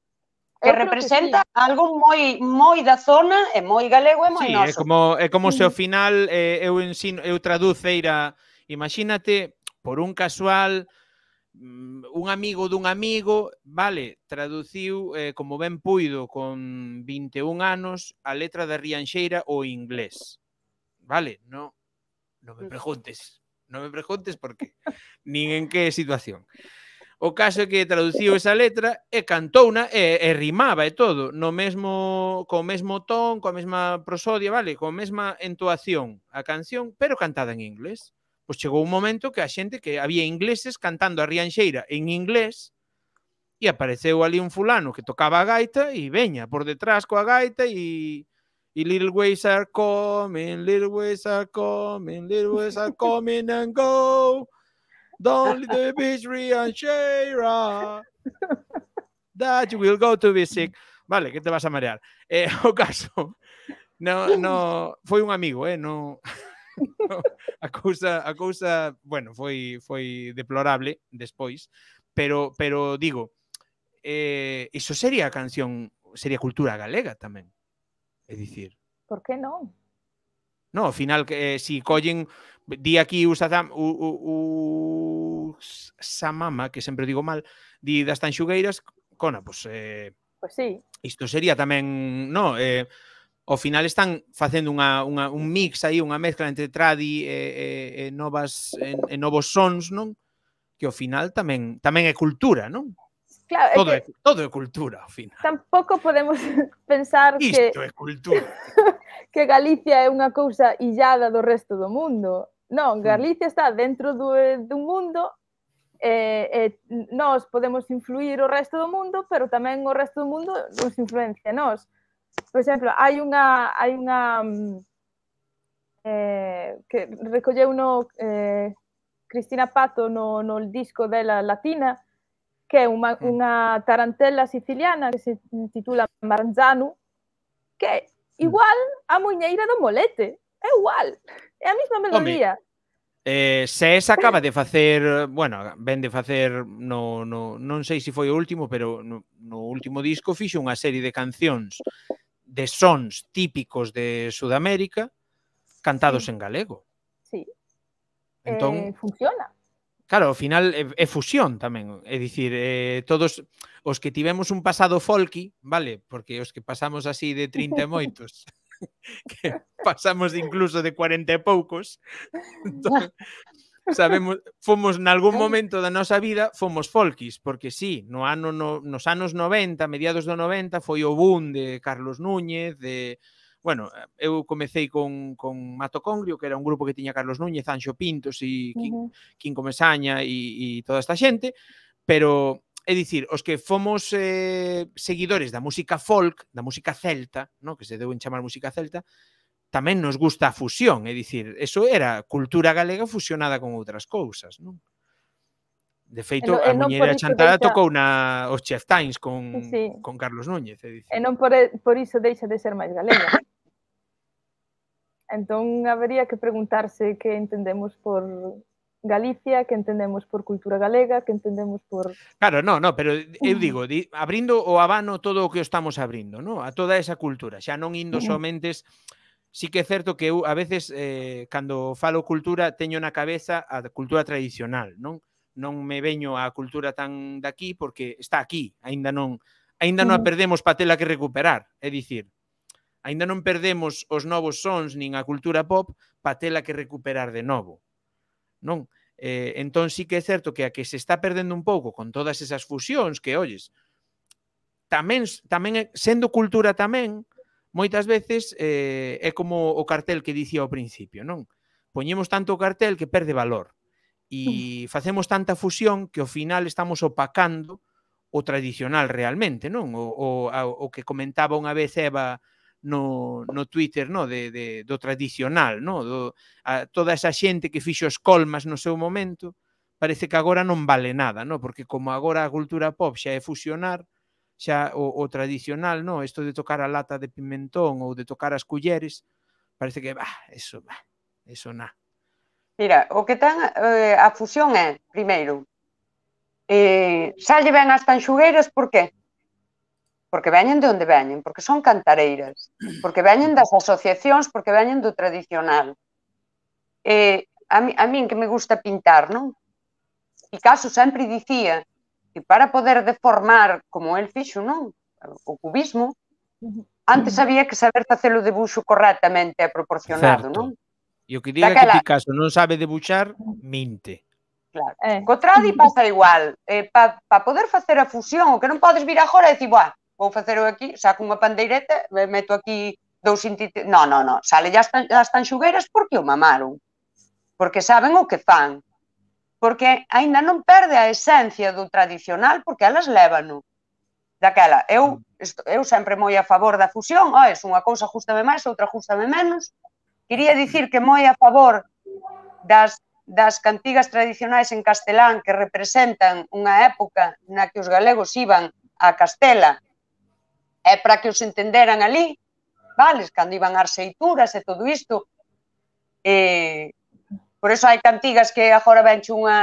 que representa que sí. algo moi moi da zona e moi galego e moi sí, noso. É como é como se ao mm. final eh, eu ensino, eu traduceira, imagínate por un casual mm, un amigo dun amigo, vale, traduciu eh, como ben puido con 21 anos a letra da Rianxeira o inglés. Vale, no non mm. me preguntes, non me preguntes por que, nin en que situación. O caso é que traduciu esa letra e cantouna e, e rimaba e todo, no mesmo co mesmo ton, coa mesma prosodia, vale, coa mesma entoación a canción, pero cantada en inglés. Pois chegou un momento que a xente que había ingleses cantando a Rianxeira en inglés e apareceu ali un fulano que tocaba a gaita e veña por detrás coa gaita e e little ways are coming, little ways are coming, little ways are coming and go. Don't leave the beach, Rian Sheira. That you will go to be sick. Vale, que te vas a marear. Eh, o caso, no, no, foi un amigo, eh, no, no, a cousa, a cousa, bueno, foi, foi deplorable despois, pero, pero digo, eh, iso sería a canción, sería cultura galega tamén. É dicir, Por que non? No, ao final, eh, si collen di aquí Usazam, o, o, o Samama, que sempre digo mal, di das tan xugueiras, cona, pois... Pues, eh, pois pues sí. Isto sería tamén, no, eh, ao final están facendo unha, unha, un mix aí, unha mezcla entre tradi e, e, e novas e, e novos sons, non? Que ao final tamén tamén é cultura, non? Claro, todo, é que, es, todo es cultura, ao final. Tampouco podemos pensar Isto que... Isto é cultura. que Galicia é unha cousa illada do resto do mundo. Non, Galicia está dentro do, do mundo e, eh, nós podemos influir o resto do mundo, pero tamén o resto do mundo nos influencia nós. Por exemplo, hai unha hai unha mm, eh, que recolleu no eh, Cristina Pato no, no disco dela Latina, que é unha, mm. unha tarantela siciliana que se titula Maranzanu, que é mm. igual a Muñeira do Molete. É igual. É a mesma melodía. Home, eh, se esa acaba de facer, bueno, ven de facer no, no, non sei se foi o último, pero no, no último disco fixo unha serie de cancións de sons típicos de Sudamérica cantados sí. en galego. Sí. Entón, eh, funciona. Claro, ao final é, é fusión tamén, é dicir, eh, todos os que tivemos un pasado folky, vale, porque os que pasamos así de 30 e moitos, que pasamos incluso de 40 e poucos, entón, sabemos, fomos nalgún momento da nosa vida, fomos folkis, porque sí, no ano no, nos anos 90, mediados do 90, foi o boom de Carlos Núñez, de bueno, eh, eu comecei con, con Mato Congrio, que era un grupo que tiña Carlos Núñez, Anxo Pintos e Quín, uh -huh. Comesaña e, e toda esta xente, pero É dicir, os que fomos eh, seguidores da música folk, da música celta, no? que se deu en chamar música celta, tamén nos gusta a fusión, é dicir, eso era cultura galega fusionada con outras cousas, non? De feito, e non, a Muñeira Chantada deixa... tocou na os Chef Times con, sí. con Carlos Núñez. É dicir. E non por, por iso deixa de ser máis galega. Entón, habería que preguntarse que entendemos por Galicia, que entendemos por cultura galega, que entendemos por... Claro, no, no, pero eu digo, di, abrindo o abano todo o que estamos abrindo, no? a toda esa cultura, xa non indo somentes... Sí que é certo que eu a veces eh, cando falo cultura teño na cabeza a cultura tradicional, non? Non me veño a cultura tan daqui porque está aquí, aínda non aínda non a perdemos patela que recuperar, é dicir, aínda non perdemos os novos sons nin a cultura pop pa tela que recuperar de novo. Non? Eh, entón sí que é certo que a que se está perdendo un pouco con todas esas fusións que olles, tamén tamén sendo cultura tamén, moitas veces eh, é como o cartel que dicía ao principio, non? Poñemos tanto o cartel que perde valor e mm. facemos tanta fusión que ao final estamos opacando o tradicional realmente, non? O, o, o que comentaba unha vez Eva no, no Twitter, no, de, de, do tradicional, no, do, a, toda esa xente que fixo as colmas no seu momento, parece que agora non vale nada, no, porque como agora a cultura pop xa é fusionar, xa o, o tradicional, no, isto de tocar a lata de pimentón ou de tocar as culleres, parece que, bah, eso, bah, eso na. Mira, o que ten eh, a fusión é, primeiro, eh, salle ben as tanxugueiras, por que? porque veñen de onde veñen, porque son cantareiras, porque veñen das asociacións, porque veñen do tradicional. Eh, a, mi, a min que me gusta pintar, non? Picasso sempre dicía que para poder deformar como el fixo, non? O cubismo, antes había que saber facer o debuxo correctamente e proporcionado, certo. non? E o que diga Daquela... que Picasso non sabe debuxar, minte. Claro. Eh. Co tradi pasa igual. Eh, pa, pa poder facer a fusión, o que non podes vir agora e dicir, buah, vou facer eu aquí, saco unha pandeireta, meto aquí dous sintetizadores, non, non, non, sale as, tan, están xugueras porque o mamaron, porque saben o que fan, porque aínda non perde a esencia do tradicional porque elas levano. Daquela, eu mm. eu sempre moi a favor da fusión, oh, es unha cousa justame máis, outra justame menos. Quería dicir que moi a favor das das cantigas tradicionais en castelán que representan unha época na que os galegos iban a Castela é para que os entenderan ali, vales, cando iban as seituras e todo isto. E, por eso hai cantigas que agora ven unha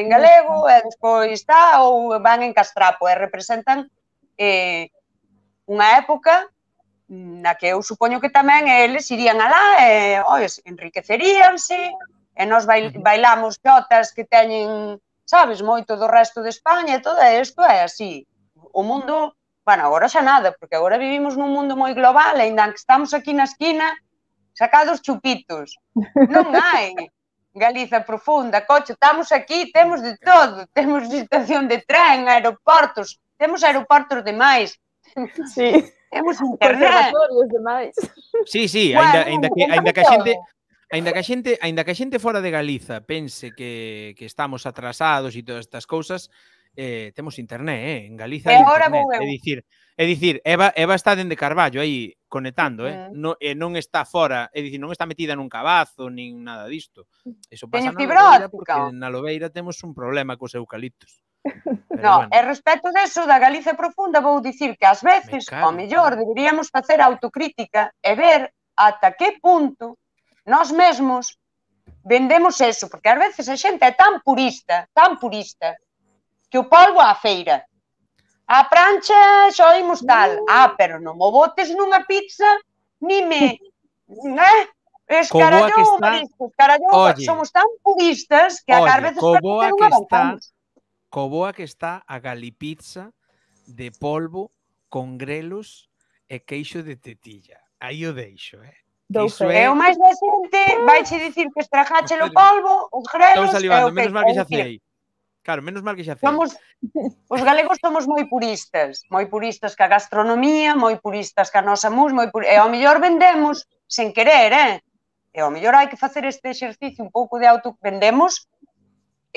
en galego e despois está ou van en castrapo e representan eh, unha época na que eu supoño que tamén eles irían alá e ois, enriqueceríanse e nós bailamos xotas que teñen, sabes, moito do resto de España e todo isto é así. O mundo bueno, agora xa nada, porque agora vivimos nun mundo moi global, ainda que estamos aquí na esquina, sacados chupitos. Non hai Galiza profunda, coche, estamos aquí, temos de todo, temos estación de tren, aeroportos, temos aeroportos demais. Sí. Temos internet. demais. Sí, sí, bueno, ainda, ainda que ainda que a xente Ainda que a xente, ainda que a xente fora de Galiza pense que, que estamos atrasados e todas estas cousas, eh, temos internet, eh, en Galiza. É agora con eu. É dicir, é dicir, Eva, Eva está dende Carballo aí conectando, eh? Mm. no, e non está fora, é dicir, non está metida nun cabazo nin nada disto. Eso pasa na Lobeira porque na Lobeira temos un problema cos eucaliptos. no, bueno. e respecto deso da Galiza profunda vou dicir que ás veces, Me ao mellor, deberíamos facer autocrítica e ver ata que punto nós mesmos vendemos eso, porque ás veces a xente é tan purista, tan purista, que o polvo á feira. A prancha só oímos tal. Mm. Ah, pero non mo botes nunha pizza, ni me... Eh? Mm. Escarallou está... marisco, escarallou. Oye, somos tan puristas que oye, a cada vez coboa que está, coboa que está a galipizza de polvo con grelos e queixo de tetilla. Aí o deixo, eh? Douce. É... o máis decente vai che dicir que estrajáchelo polvo, os grelos e o Menos mal que xa aí. Claro, menos mal que xa fez. Somos, os galegos somos moi puristas, moi puristas ca gastronomía, moi puristas ca nosa mus, moi pur... e ao mellor vendemos sen querer, eh? E ao mellor hai que facer este exercicio un pouco de auto vendemos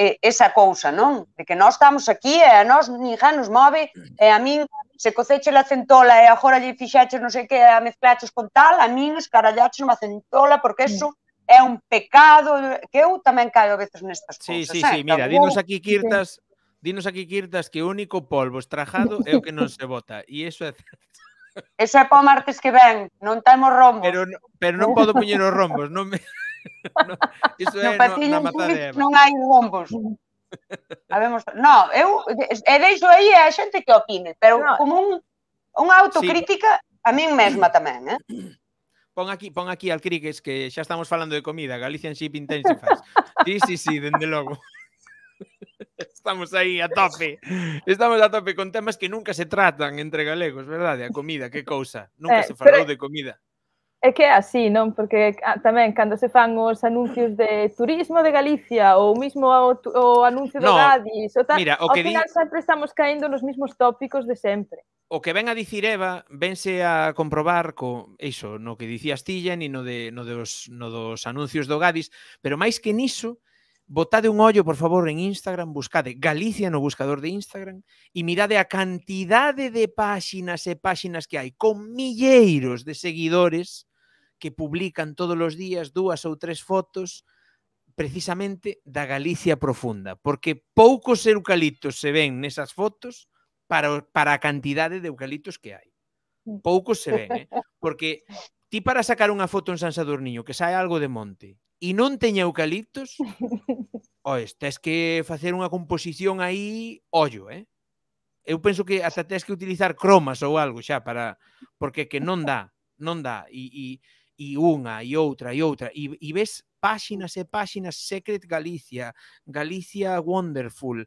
e, eh, esa cousa, non? De que nós estamos aquí e a nós ninguén nos move e a min se coceche la centola e agora lle fixaches non sei que a mezclaches con tal, a min escarallaches unha centola porque mm. eso é un pecado, que eu tamén caio a veces nestas cousas. Sí, eh, sí, sí, mira, dinos aquí Kirtas, dinos aquí Kirtas que o único polvo estrajado é o que non se bota, e iso é Eso é para o martes que ven, non temos rombos. Pero, pero non podo poñer os rombos, non me... No, iso é no, no, na Non hai rombos. Habemos, no, eu e deixo aí a xente que opine, pero no. como un, unha autocrítica sí. a min mesma tamén, eh? Pon aquí, pon aquí al Criques que xa estamos falando de comida, Galician Ship Intensifies. Sí, sí, sí, dende logo. Estamos aí a tope. Estamos a tope con temas que nunca se tratan entre galegos, verdade? A comida, que cousa. Nunca eh, se falou pero... de comida. É que é así, non? Porque ah, tamén cando se fan os anuncios de turismo de Galicia ou mismo o, o anuncio no, de Gadis, o tal, mira, o que ao final di... sempre estamos caendo nos mismos tópicos de sempre o que ven a dicir Eva vense a comprobar co iso, no que dicías ti, Jenny, no, de, no, dos, no dos anuncios do Gadis, pero máis que niso, botade un ollo, por favor, en Instagram, buscade Galicia no buscador de Instagram e mirade a cantidade de páxinas e páxinas que hai, con milleiros de seguidores que publican todos os días dúas ou tres fotos precisamente da Galicia profunda, porque poucos eucaliptos se ven nesas fotos, para, para a cantidade de eucaliptos que hai. Mm. Poucos se ven, eh? porque ti para sacar unha foto en San Sadurniño que sai algo de monte e non teña eucaliptos, ois, tens que facer unha composición aí ollo, eh? Eu penso que hasta tens que utilizar cromas ou algo xa para porque que non dá, non dá e, e, e unha e outra e outra e, e ves páxinas e páxinas Secret Galicia, Galicia Wonderful,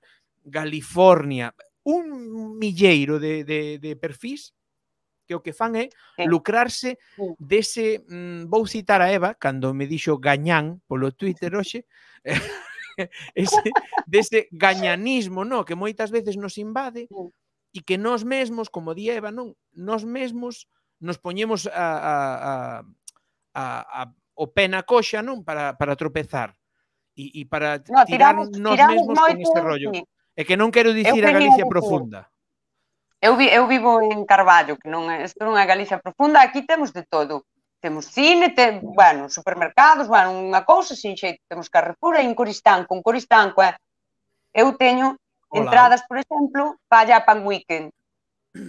California, un milleiro de, de, de perfis que o que fan é lucrarse dese, mm, vou citar a Eva, cando me dixo gañán polo Twitter hoxe, ese, dese gañanismo, no, que moitas veces nos invade e que nós mesmos, como di Eva, non, nós mesmos nos poñemos a, a, a, a, a o pena coxa, non, para, para tropezar e, e para no, tirar tiramos, nos tiramos mesmos moito, con este rollo. Es que no quiero decir a Galicia profunda. Yo vivo en Carballo, que no es isto Galicia profunda, aquí tenemos de todo. Tenemos cine, bueno, supermercados, bueno, unha cousa sin xeito. Temos Carrefour e en Coristán, en Coristán. Yo eu entradas, por ejemplo, para Japan Weekend.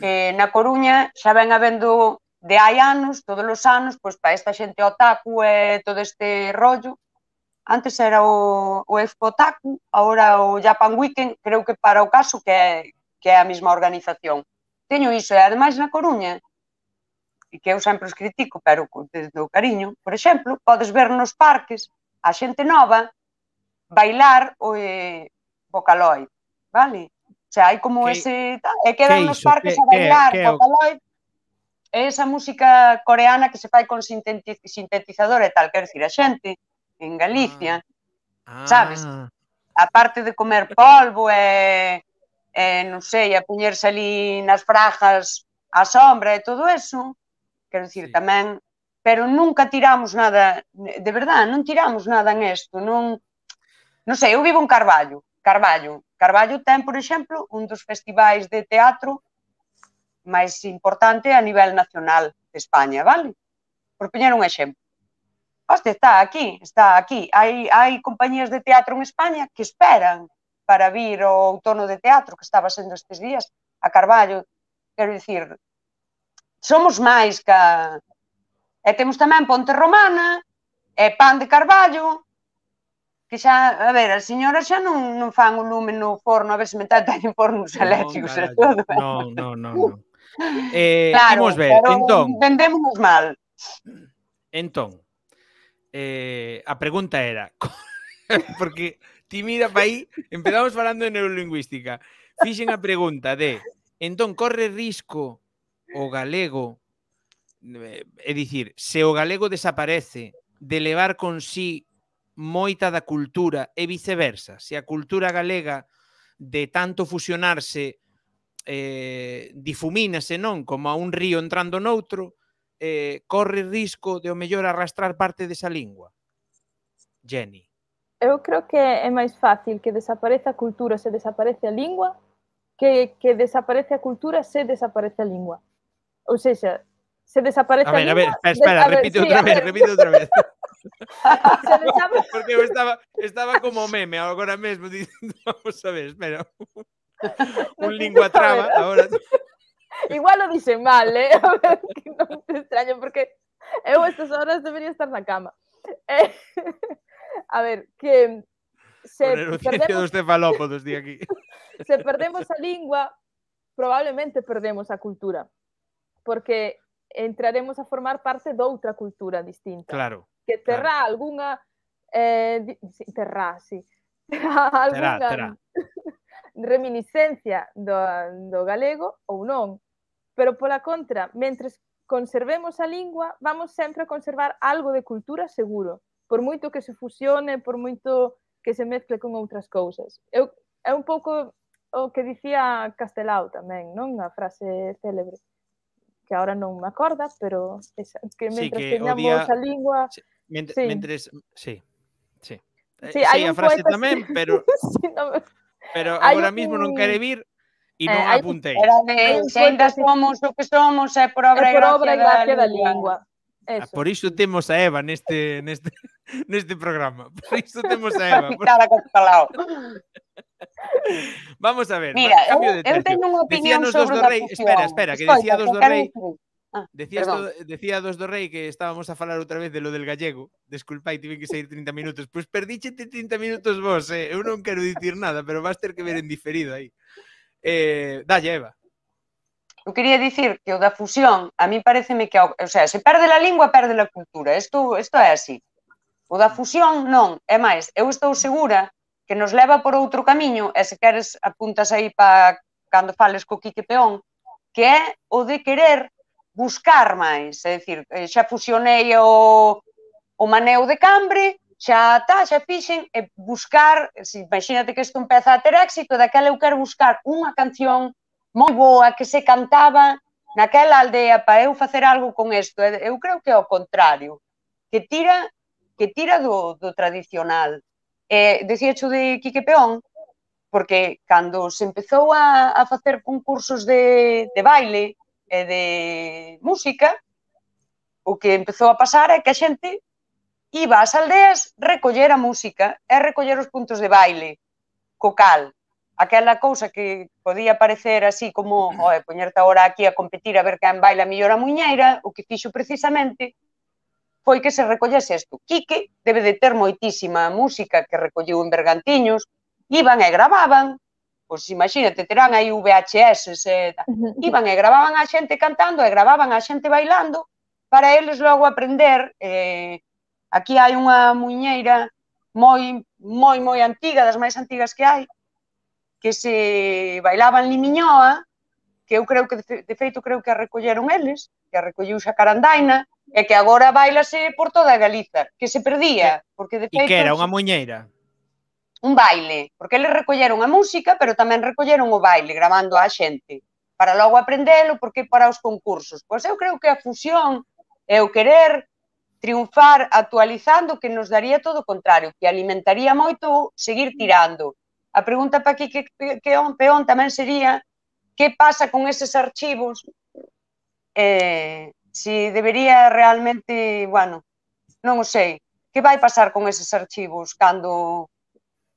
En na Coruña ya ven habiendo de hai anos, todos los años, pues para esta gente otaku e todo este rollo, antes era o, o Taku, agora o Japan Weekend, creo que para o caso que é, que é a mesma organización. Teño iso, e ademais na Coruña, e que eu sempre os critico, pero desde o cariño, por exemplo, podes ver nos parques a xente nova bailar o eh, vocaloid, vale? O sea, hai como que, ese... E quedan que nos parques que, a bailar que, que, vocaloid é esa música coreana que se fai con sintetizador e tal, quer dicir, a xente en Galicia, ah. sabes? A ah. parte de comer polvo eh, eh, e, e non sei, a puñerse ali nas frajas a sombra e todo eso, quero dicir, sí. tamén, pero nunca tiramos nada, de verdad, non tiramos nada en isto, non, non sei, eu vivo en Carballo, Carballo, Carballo ten, por exemplo, un dos festivais de teatro máis importante a nivel nacional de España, vale? Por poñer un exemplo hoste, está aquí, está aquí. Hai, hai compañías de teatro en España que esperan para vir o outono de teatro que estaba sendo estes días a Carballo. Quero dicir, somos máis ca... E temos tamén Ponte Romana, e Pan de Carballo, que xa, a ver, as señoras xa non, non fan o lume no forno, a ver se me teñen fornos eléctricos non, e todo. Non, non, non. Eh, claro, imos ver, entón. Vendémonos mal. Entón, eh, a pregunta era, porque ti mira pa aí, empezamos falando de neurolingüística, fixen a pregunta de, entón, corre risco o galego, eh, é dicir, se o galego desaparece de levar con sí moita da cultura e viceversa, se a cultura galega de tanto fusionarse eh, difumínase non como a un río entrando noutro, eh, corre risco de o mellor arrastrar parte desa lingua? Jenny. Eu creo que é máis fácil que desapareza a cultura se desaparece a lingua que, que desaparece a cultura se desaparece a lingua. Ou seja, se desaparece a, ver, a, lingua... A ver, espera, espera, outra sí, vez, repite outra vez, repite outra vez. Porque eu estaba, estaba como meme agora mesmo dicindo, vamos a ver, espera. Un lingua traba, agora Igual o dixe mal, eh? A ver, que non te extraño, porque eu eh, estas horas debería estar na cama. Eh, a ver, que se perdemos... dos cefalópodos, aquí. se perdemos a lingua, probablemente perdemos a cultura, porque entraremos a formar parte doutra cultura distinta. Claro. Que terá claro. algunha... Eh, terá, sí. Terá algunha... Terá, terá. reminiscencia do, do galego ou non, Pero la contra, mientras conservemos a lengua, vamos siempre a conservar algo de cultura seguro, por mucho que se fusione, por mucho que se mezcle con otras cosas. Es un poco lo que decía Castelao también, non? A frase célebre que ahora no me acorda, pero esa, que mentres tengamos a lingua... Sí, mentre, sí. mentres... Sí, sí. Sí, frase tamén, pero... ahora Pero agora mismo no non ir... vir e non eh, apuntei. Ainda somos o que somos, é por obra, é por obra e gracia da, da lingua. Ah, Eso. Por iso temos a Eva neste, neste, neste programa. Por iso temos a Eva. Por... Vamos a ver. Mira, eu, eu teño unha opinión Decíanos sobre dos do rei, espera, espera, que decía dos do rei. Ah, Decías do, decía dos do rei que estábamos a falar outra vez de lo del gallego. Desculpai, tive que sair 30 minutos. Pois pues perdíxete 30 minutos vos, eh? Eu non quero dicir nada, pero vas ter que ver en diferido aí eh, da lleva. Eu quería dicir que o da fusión, a mí pareceme que, o sea, se perde a lingua, perde a cultura. Isto, isto é así. O da fusión non, é máis, eu estou segura que nos leva por outro camiño, e se queres apuntas aí para cando fales co Quique Peón, que é o de querer buscar máis, é dicir, eh, xa fusionei o, o Maneu de Cambre xa tá, xa fixen e eh, buscar, se imagínate que isto empeza a ter éxito, daquela eu quero buscar unha canción moi boa que se cantaba naquela aldea para eu facer algo con isto. Eu creo que é o contrario, que tira que tira do, do tradicional. Eh, decía xo de Quique Peón, porque cando se empezou a, a facer concursos de, de baile e de música, o que empezou a pasar é que a xente iba ás aldeas recoller a música e recoller os puntos de baile, co cal. Aquela cousa que podía parecer así como, oe, poñerte agora aquí a competir a ver quen baila a millora muñeira, o que fixo precisamente foi que se recollese isto. Quique debe de ter moitísima música que recolleu en Bergantiños, iban e gravaban, pois imagínate, terán aí VHS, e, iban e gravaban a xente cantando e gravaban a xente bailando, para eles logo aprender eh, Aquí hai unha muñeira moi moi moi antiga, das máis antigas que hai, que se bailaba en Limiñoa, que eu creo que de feito creo que a recolleron eles, que a recolleu xa Carandaina, e que agora bailase por toda a Galiza, que se perdía, porque de feito... E que era unha muñeira? Un baile, porque eles recolleron a música, pero tamén recolleron o baile, gravando a xente, para logo aprendelo, porque para os concursos. Pois eu creo que a fusión é o querer triunfar actualizando que nos daría todo o contrario, que alimentaría moito seguir tirando. A pregunta para que, que, que un peón tamén sería que pasa con eses archivos eh, se debería realmente, bueno, non o sei, que vai pasar con eses archivos cando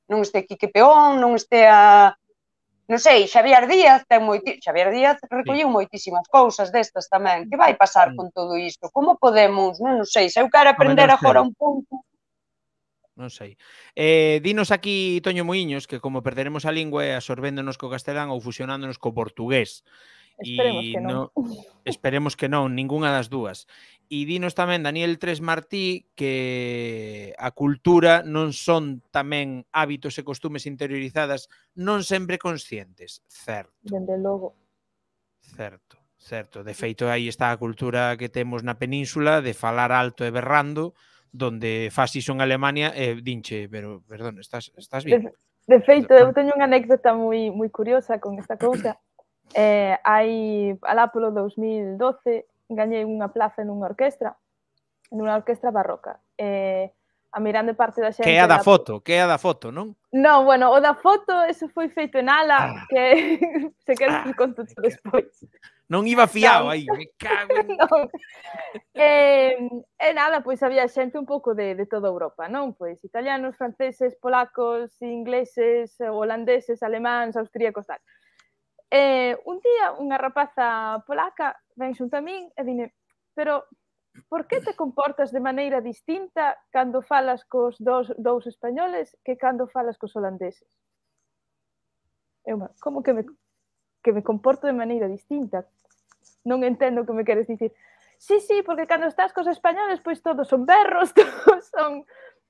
non este Quique Peón, non este a, non sei, Xavier Díaz ten moiti... Xavier Díaz recolliu sí. moitísimas cousas destas tamén. Que vai pasar mm. con todo isto? Como podemos? Non, non sei, se eu quero aprender no, agora un pouco non sei. Eh, dinos aquí Toño Moiños que como perderemos a lingua e absorbéndonos co castelán ou fusionándonos co portugués. Esperemos que non. No, esperemos que non, ninguna das dúas. E dinos tamén Daniel Tres Martí que a cultura non son tamén hábitos e costumes interiorizadas non sempre conscientes, certo. Dende logo. Certo, certo. De feito, aí está a cultura que temos na península de falar alto e berrando, donde faz iso en Alemania e eh, dinche, pero, perdón, estás, estás bien? De, de feito, eu ah. teño unha anécdota moi moi curiosa con esta cousa. Eh, hai, alá polo 2012, gañei unha plaza nunha orquestra, nunha orquestra barroca. Eh, a mirando parte da xente... Que é a da foto, que é a da foto, non? Non, bueno, o da foto, eso foi feito en ala, ah. que se quer ah. conto despois. Non iba fiado aí, me cago en... Eh, e nada, pois había xente un pouco de, de toda Europa, non? Pois italianos, franceses, polacos, ingleses, holandeses, alemáns, austríacos, tal. E eh, un día unha rapaza polaca ven xunto a min e dime pero por que te comportas de maneira distinta cando falas cos dous, dous españoles que cando falas cos holandeses? Eu, como que me, que me comporto de maneira distinta? Non entendo o que me queres dicir. Sí, sí, porque cando estás cos españoles, pois todos son berros, todos son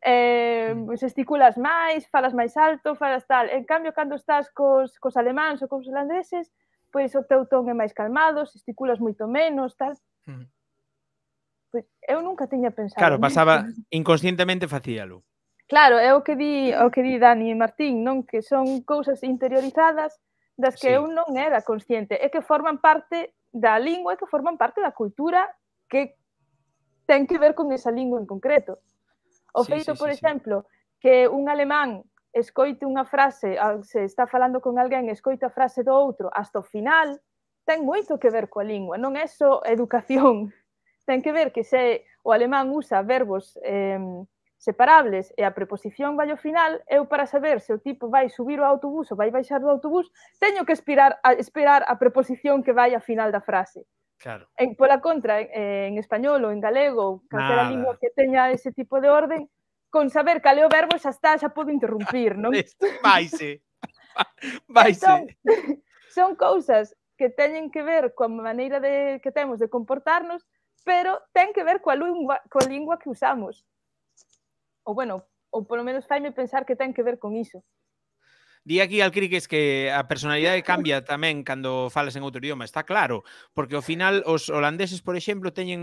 eh, gesticulas máis, falas máis alto, falas tal. En cambio, cando estás cos, cos alemáns ou cos holandeses, pois o teu ton é máis calmado, gesticulas moito menos, tal. Mm. Pois eu nunca teña pensado. Claro, pasaba inconscientemente facíalo. Claro, é o que di, o que di Dani e Martín, non que son cousas interiorizadas das que sí. eu non era consciente, é que forman parte da lingua, e que forman parte da cultura que ten que ver con esa lingua en concreto. O sí, feito, sí, por sí, exemplo, que un alemán escoite unha frase, se está falando con alguén, escoite a frase do outro hasta o final, ten moito que ver coa lingua, non é só educación. Ten que ver que se o alemán usa verbos eh, separables e a preposición vai ao final, eu para saber se o tipo vai subir o autobús ou vai baixar do autobús, teño que esperar a, esperar a preposición que vai ao final da frase. Por la contra, en, español o en galego, cualquier lingua que tenga ese tipo de orden, con saber cal é o verbo xa está, xa podo interrumpir, non? son cosas que tienen que ver con la de que tenemos de comportarnos, pero tienen que ver con lingua, coa lingua que usamos. O bueno, o por lo menos faime pensar que tienen que ver con eso. Di aquí al Criques que a personalidade cambia tamén cando falas en outro idioma, está claro, porque ao final os holandeses, por exemplo, teñen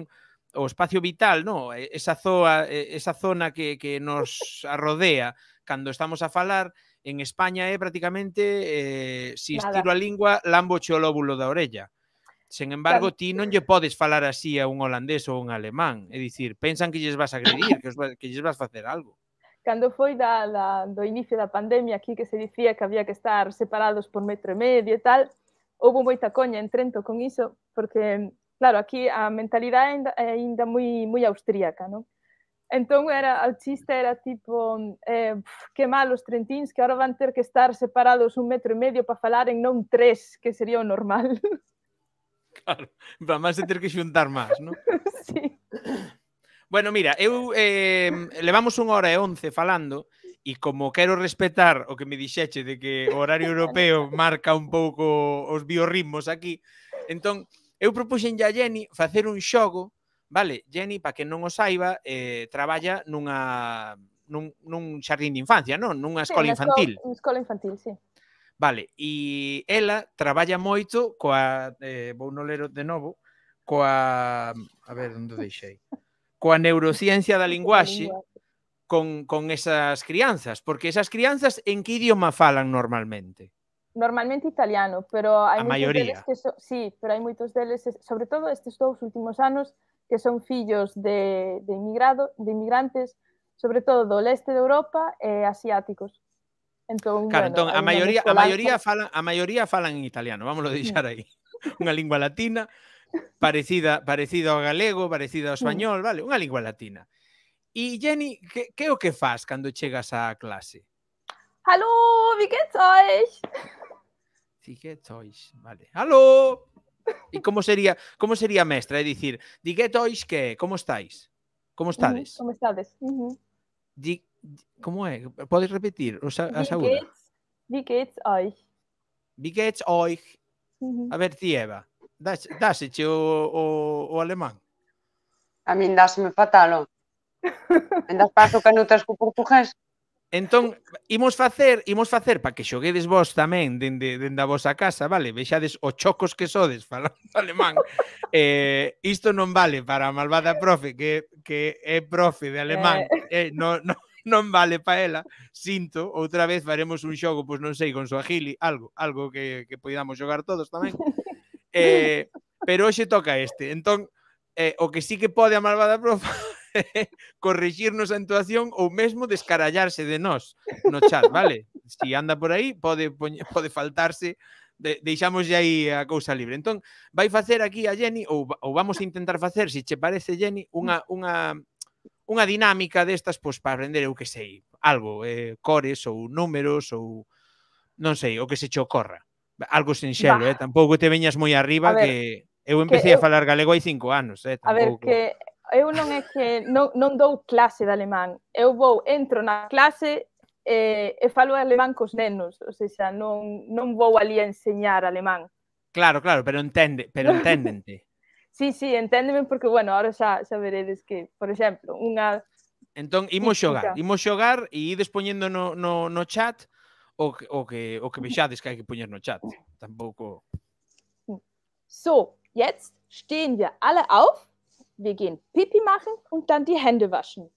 o espacio vital, no, esa zoa, esa zona que que nos arrodea cando estamos a falar en España é prácticamente eh si estiro a lingua, lambo o lóbulo da orella. Sen embargo, ti non lle podes falar así a un holandés ou un alemán, é dicir, pensan que lles vas a agredir, que, os, que lles vas facer algo cando foi da, da, do inicio da pandemia aquí que se dicía que había que estar separados por metro e medio e tal, houve moita coña en Trento con iso, porque, claro, aquí a mentalidade ainda, é ainda moi, moi austríaca, non? Entón era, o chiste era tipo eh, pf, que mal os trentins que ahora van ter que estar separados un metro e medio para falar en non tres, que sería o normal. Claro, va máis ter que xuntar máis, non? sí. Bueno, mira, eu eh, levamos unha hora e once falando e como quero respetar o que me dixeche de que o horario europeo marca un pouco os biorritmos aquí, entón eu propuxen a Jenny facer un xogo, vale? Jenny, para que non o saiba, eh, traballa nunha nun, nun xardín de infancia, non? Nunha escola sí, infantil. Escola, escola infantil, sí. Vale, e ela traballa moito coa... Eh, vou no ler de novo, coa... A ver, onde deixei? coa neurociencia da linguaxe con, con esas crianzas? Porque esas crianzas en que idioma falan normalmente? Normalmente italiano, pero hai a deles que so, sí, pero hai moitos deles, sobre todo estes dous últimos anos, que son fillos de, de, inmigrado, de inmigrantes, sobre todo do leste de Europa e asiáticos. Entón, claro, bueno, entón, a maioría, a maioría falan, a maioría falan en italiano, vámoslo deixar aí. Unha lingua latina, parecida, parecida ao galego, parecida ao mm. español, vale, unha lingua latina. E Jenny, que, que é o que faz cando chegas á clase? Hallo, wie geht's euch? Wie geht's euch? Vale. Hallo. E como sería, como sería mestra, é dicir, di get euch que, como estáis? Como estades? Como estades? Uh -huh. Di, como é? Podes repetir o sa, a saúda? Wie geht's, wie geht's euch? Wie geht's euch? Uh -huh. A ver, ti, Eva das, che o, o, o alemán? A min daseme fatal, o. Mendas paso canutas co portugués. Entón, imos facer, imos facer para que xoguedes vos tamén dende, dende a vosa casa, vale? Vexades o chocos que sodes falando alemán. eh, isto non vale para a malvada profe que, que é profe de alemán. Eh, non, eh, non, non vale para ela, sinto, outra vez faremos un xogo, pois non sei, con Suajili, algo, algo que, que poidamos xogar todos tamén. eh, pero hoxe toca este. Entón, eh, o que sí que pode a malvada profa corrigirnos a entoación ou mesmo descarallarse de nós no chat, vale? Si anda por aí, pode pode faltarse de, deixamos aí a cousa libre. Entón, vai facer aquí a Jenny ou, ou vamos a intentar facer, se che parece Jenny, unha unha unha dinámica destas pois para aprender eu que sei, algo, eh, cores ou números ou non sei, o que se che ocorra algo sinxelo, eh? tampouco te veñas moi arriba ver, que eu empecé que eu... a falar galego hai cinco anos, eh? Tampouco... A ver, que eu non é que non, non dou clase de alemán, eu vou, entro na clase e, eh, e falo alemán cos nenos, ou seja, non, non vou ali a enseñar alemán. Claro, claro, pero entende, pero enténdente. sí, sí, enténdeme porque, bueno, ahora xa, xa veredes que, por exemplo, unha... Entón, imos xogar, imos xogar e ides poñendo no, no, no chat o, que, o que o que vexades que hai que poñer no chat. Tampouco So, jetzt stehen wir alle auf. Wir gehen Pipi machen und dann die Hände waschen.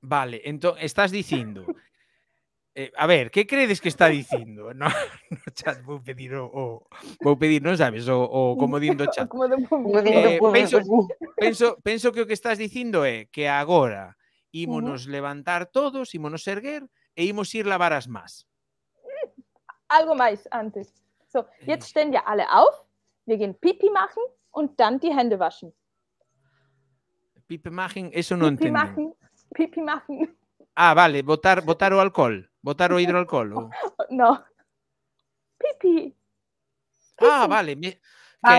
Vale, entón estás dicindo Eh, a ver, que credes que está dicindo? No, no chat vou pedir o, o vou pedir, non sabes, o, o comodín do chat. eh, penso, penso, penso que o que estás dicindo é que agora ímonos uh -huh. levantar todos, ímonos erguer, e imos ir lavaras más. Algo más antes. So, jetzt stehen wir alle auf, wir gehen Pipi machen und dann die Hände waschen. Pipi machen, eso no pipi entiendo. Machen, pipi machen. Ah, vale, botar, botar o alcohol, botar o hidroalcohol. O... No. Pipi. pipi. Ah, vale. Me... Que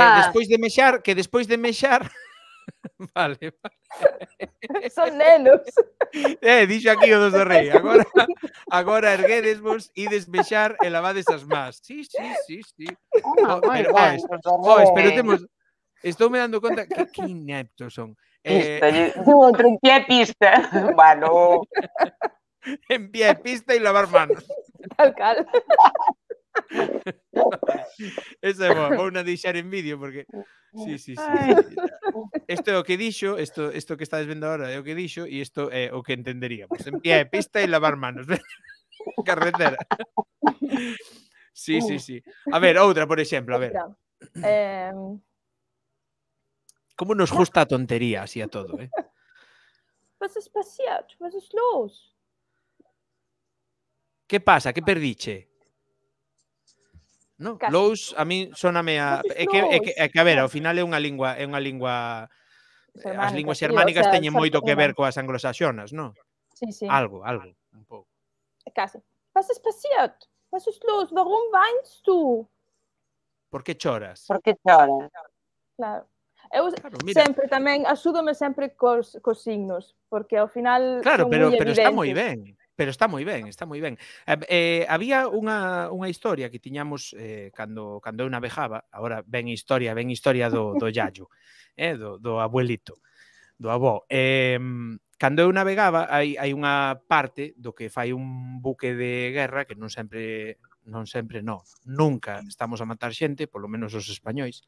ah. después de mechar, que despois de mexar Vale, vale. Son nenos. Eh, dixo aquí o dos do rei. Agora, agora erguedes vos e desmexar e lavades as más. Sí, sí, sí, sí. Ah, oh, pero, oh, oh, espero temos... Estou me dando conta que, que ineptos son. Eh, Outro en pie pista. Bueno. en pie pista e lavar manos. Tal cal. esto es lo en vídeo porque Sí, sí, sí. esto que he dicho esto que estáis viendo ahora es que dixo y y esto o que entenderíamos. En pie de pista y lavar manos. Carretera. Sí, sí, sí. A ver, otra por ejemplo a ver. Em, nos gusta tontería así a todo, eh? Pues pues pasa? ¿qué perdiche? No, Lous a mí soname a é que, é que, é que a ver, ao final é unha lingua é unha lingua Germánica, eh, as linguas xermánicas sí, o sea, teñen moito que ver coas anglosaxonas, non? Sí, sí. Algo, algo, un pouco. Casi. Was ist passiert? Was ist los? Warum weinst du? Por que choras? Por que choras? Claro. Eu claro, mira. sempre tamén axúdome sempre cos, cos signos, porque ao final Claro, pero pero evidentes. está moi ben pero está moi ben, está moi ben. Eh, eh, había unha, unha historia que tiñamos eh, cando, cando eu navegaba, agora ben historia, ben historia do, do Yayo, eh, do, do abuelito, do avó. Eh, cando eu navegaba, hai, hai unha parte do que fai un buque de guerra que non sempre non sempre non, nunca estamos a matar xente, polo menos os españois,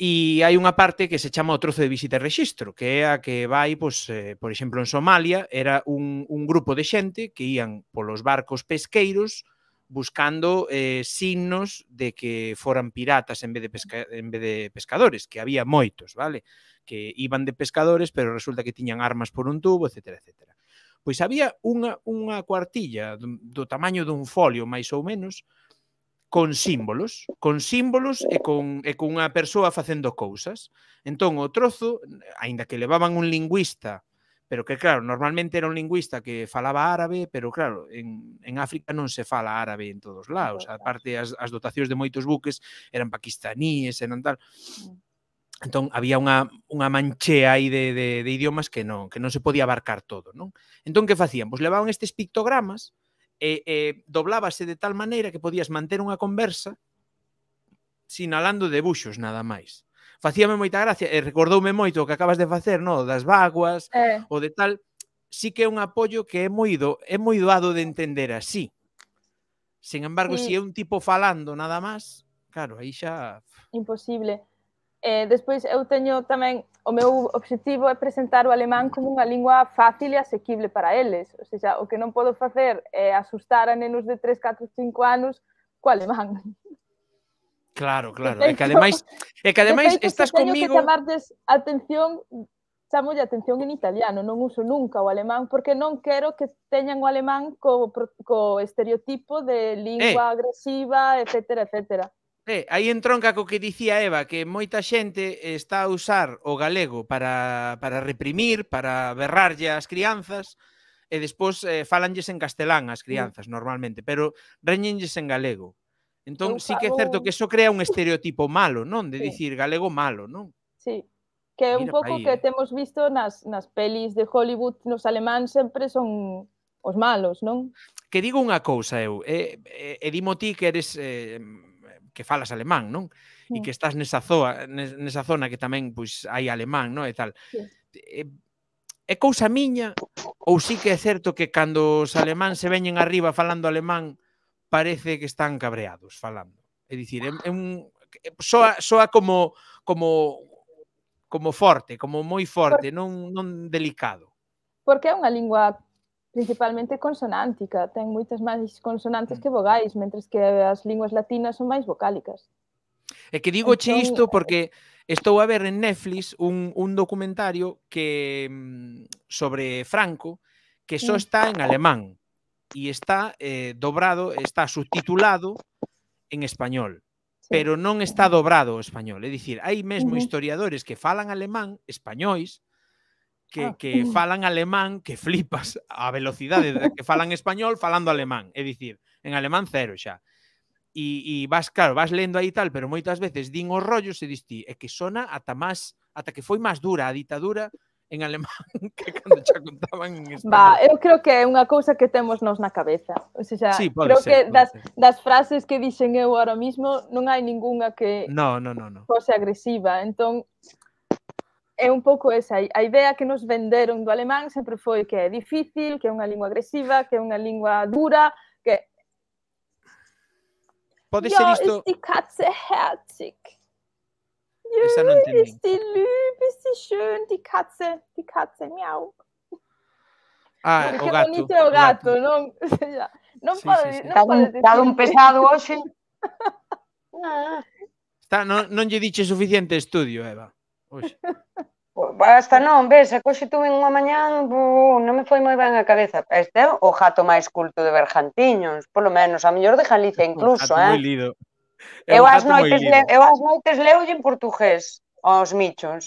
E hai unha parte que se chama o trozo de visita e registro, que é a que vai, pois, eh, por exemplo, en Somalia, era un, un grupo de xente que ían polos barcos pesqueiros buscando eh, signos de que foran piratas en vez, de pesca, en vez de pescadores, que había moitos, vale? Que iban de pescadores, pero resulta que tiñan armas por un tubo, etc. etc. Pois había unha, unha cuartilla do, do tamaño dun folio, máis ou menos, con símbolos, con símbolos e con, e con unha persoa facendo cousas. Entón, o trozo, aínda que levaban un lingüista, pero que claro, normalmente era un lingüista que falaba árabe, pero claro, en, en África non se fala árabe en todos lados. a parte as, as dotacións de moitos buques eran paquistaníes, eran tal. Mm. Entón, había unha, unha manchea aí de, de, de idiomas que non, que non se podía abarcar todo, non? Entón, que facían? Pois levaban estes pictogramas, e, e doblábase de tal maneira que podías manter unha conversa sinalando debuxos nada máis. Facíame moita gracia e recordoume moito o que acabas de facer, no, das vaguas, eh. o de tal, sí que é un apoio que é moi do, é moi doado de entender así. Sin embargo, sí. se si é un tipo falando nada máis, claro, aí xa imposible. Eh, despois eu teño tamén o meu obxectivo é presentar o alemán como unha lingua fácil e asequible para eles. Ou seja, o que non podo facer é asustar a nenos de 3, 4, 5 anos co alemán. Claro, claro. Feito, e que ademais, e que ademais feito, estás comigo... Teño que chamarles atención de atención en italiano, non uso nunca o alemán porque non quero que teñan o alemán co, co estereotipo de eh, lingua eh. agresiva, etcétera, etcétera. É, eh, aí entronca co que dicía Eva, que moita xente está a usar o galego para, para reprimir, para berrarlle as crianzas, e despois eh, falanlles en castelán as mm. crianzas mm. normalmente, pero reñenlles en galego. Entón, si sí que é certo que eso crea un estereotipo malo, non? De sí. dicir galego malo, non? Sí, que é un pouco que eh. temos visto nas, nas pelis de Hollywood, nos alemáns sempre son os malos, non? Que digo unha cousa eu, Eh, eh, e dimo ti que eres eh, que falas alemán, non? Sí. E que estás nesa zoa, nesa zona que tamén pois hai alemán, non? E tal. Sí. E, eh, é cousa miña ou sí que é certo que cando os alemáns se veñen arriba falando alemán parece que están cabreados falando. É dicir, é, é un soa, soa como como como forte, como moi forte, non non delicado. Porque é unha lingua principalmente consonántica, ten moitas máis consonantes mm. que vogais, mentres que as linguas latinas son máis vocálicas. E que digo che entón, isto porque eh, estou a ver en Netflix un, un documentario que mm, sobre Franco que só mm. está en alemán e está eh, dobrado, está subtitulado en español, pero non está dobrado o español. É dicir, hai mesmo historiadores que falan alemán, españois, que, ah, que falan alemán que flipas a velocidade de que falan español falando alemán, é dicir, en alemán cero xa. E, e vas, claro, vas lendo aí tal, pero moitas veces din os rollos e dis ti, é que sona ata máis, ata que foi máis dura a ditadura en alemán que cando xa contaban en español. Va, eu creo que é unha cousa que temos nos na cabeza. O sea, sí, creo ser, que das, ser. das frases que dixen eu ahora mismo non hai ningunha que no, no, no, no. fose agresiva. Entón, é un pouco esa. A idea que nos venderon do alemán sempre foi que é difícil, que é unha lingua agresiva, que é unha lingua dura, que... Pode ser isto... Ja, die Katze herzig. Ja, Esa non entendín. ist die lieb, ist die schön, die Katze, die Katze, miau. Ah, o gato. bonito é o gato, non? non pode, non pode Está un pesado hoxe. Ah. Está, non, non lle diche suficiente estudio, Eva hoxe. Basta non, ves, acoxe tuve unha mañán, bu, non me foi moi ben a cabeza. Este é o jato máis culto de Bergantiños, polo menos, a mellor de Galicia incluso, eh. Lido. É eu as noites le, eu as noites leo en portugués aos michos.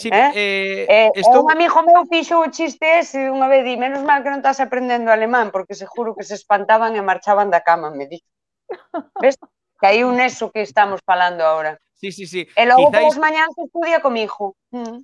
Sí, eh? Eh, eh, estou... Un amigo meu fixo o chiste ese unha vez di, menos mal que non estás aprendendo alemán, porque se juro que se espantaban e marchaban da cama, me di. Ves? Que hai un eso que estamos falando agora. Sí, sí, sí. E logo Quizáis... pois mañán se estudia comigo. hijo. Mm.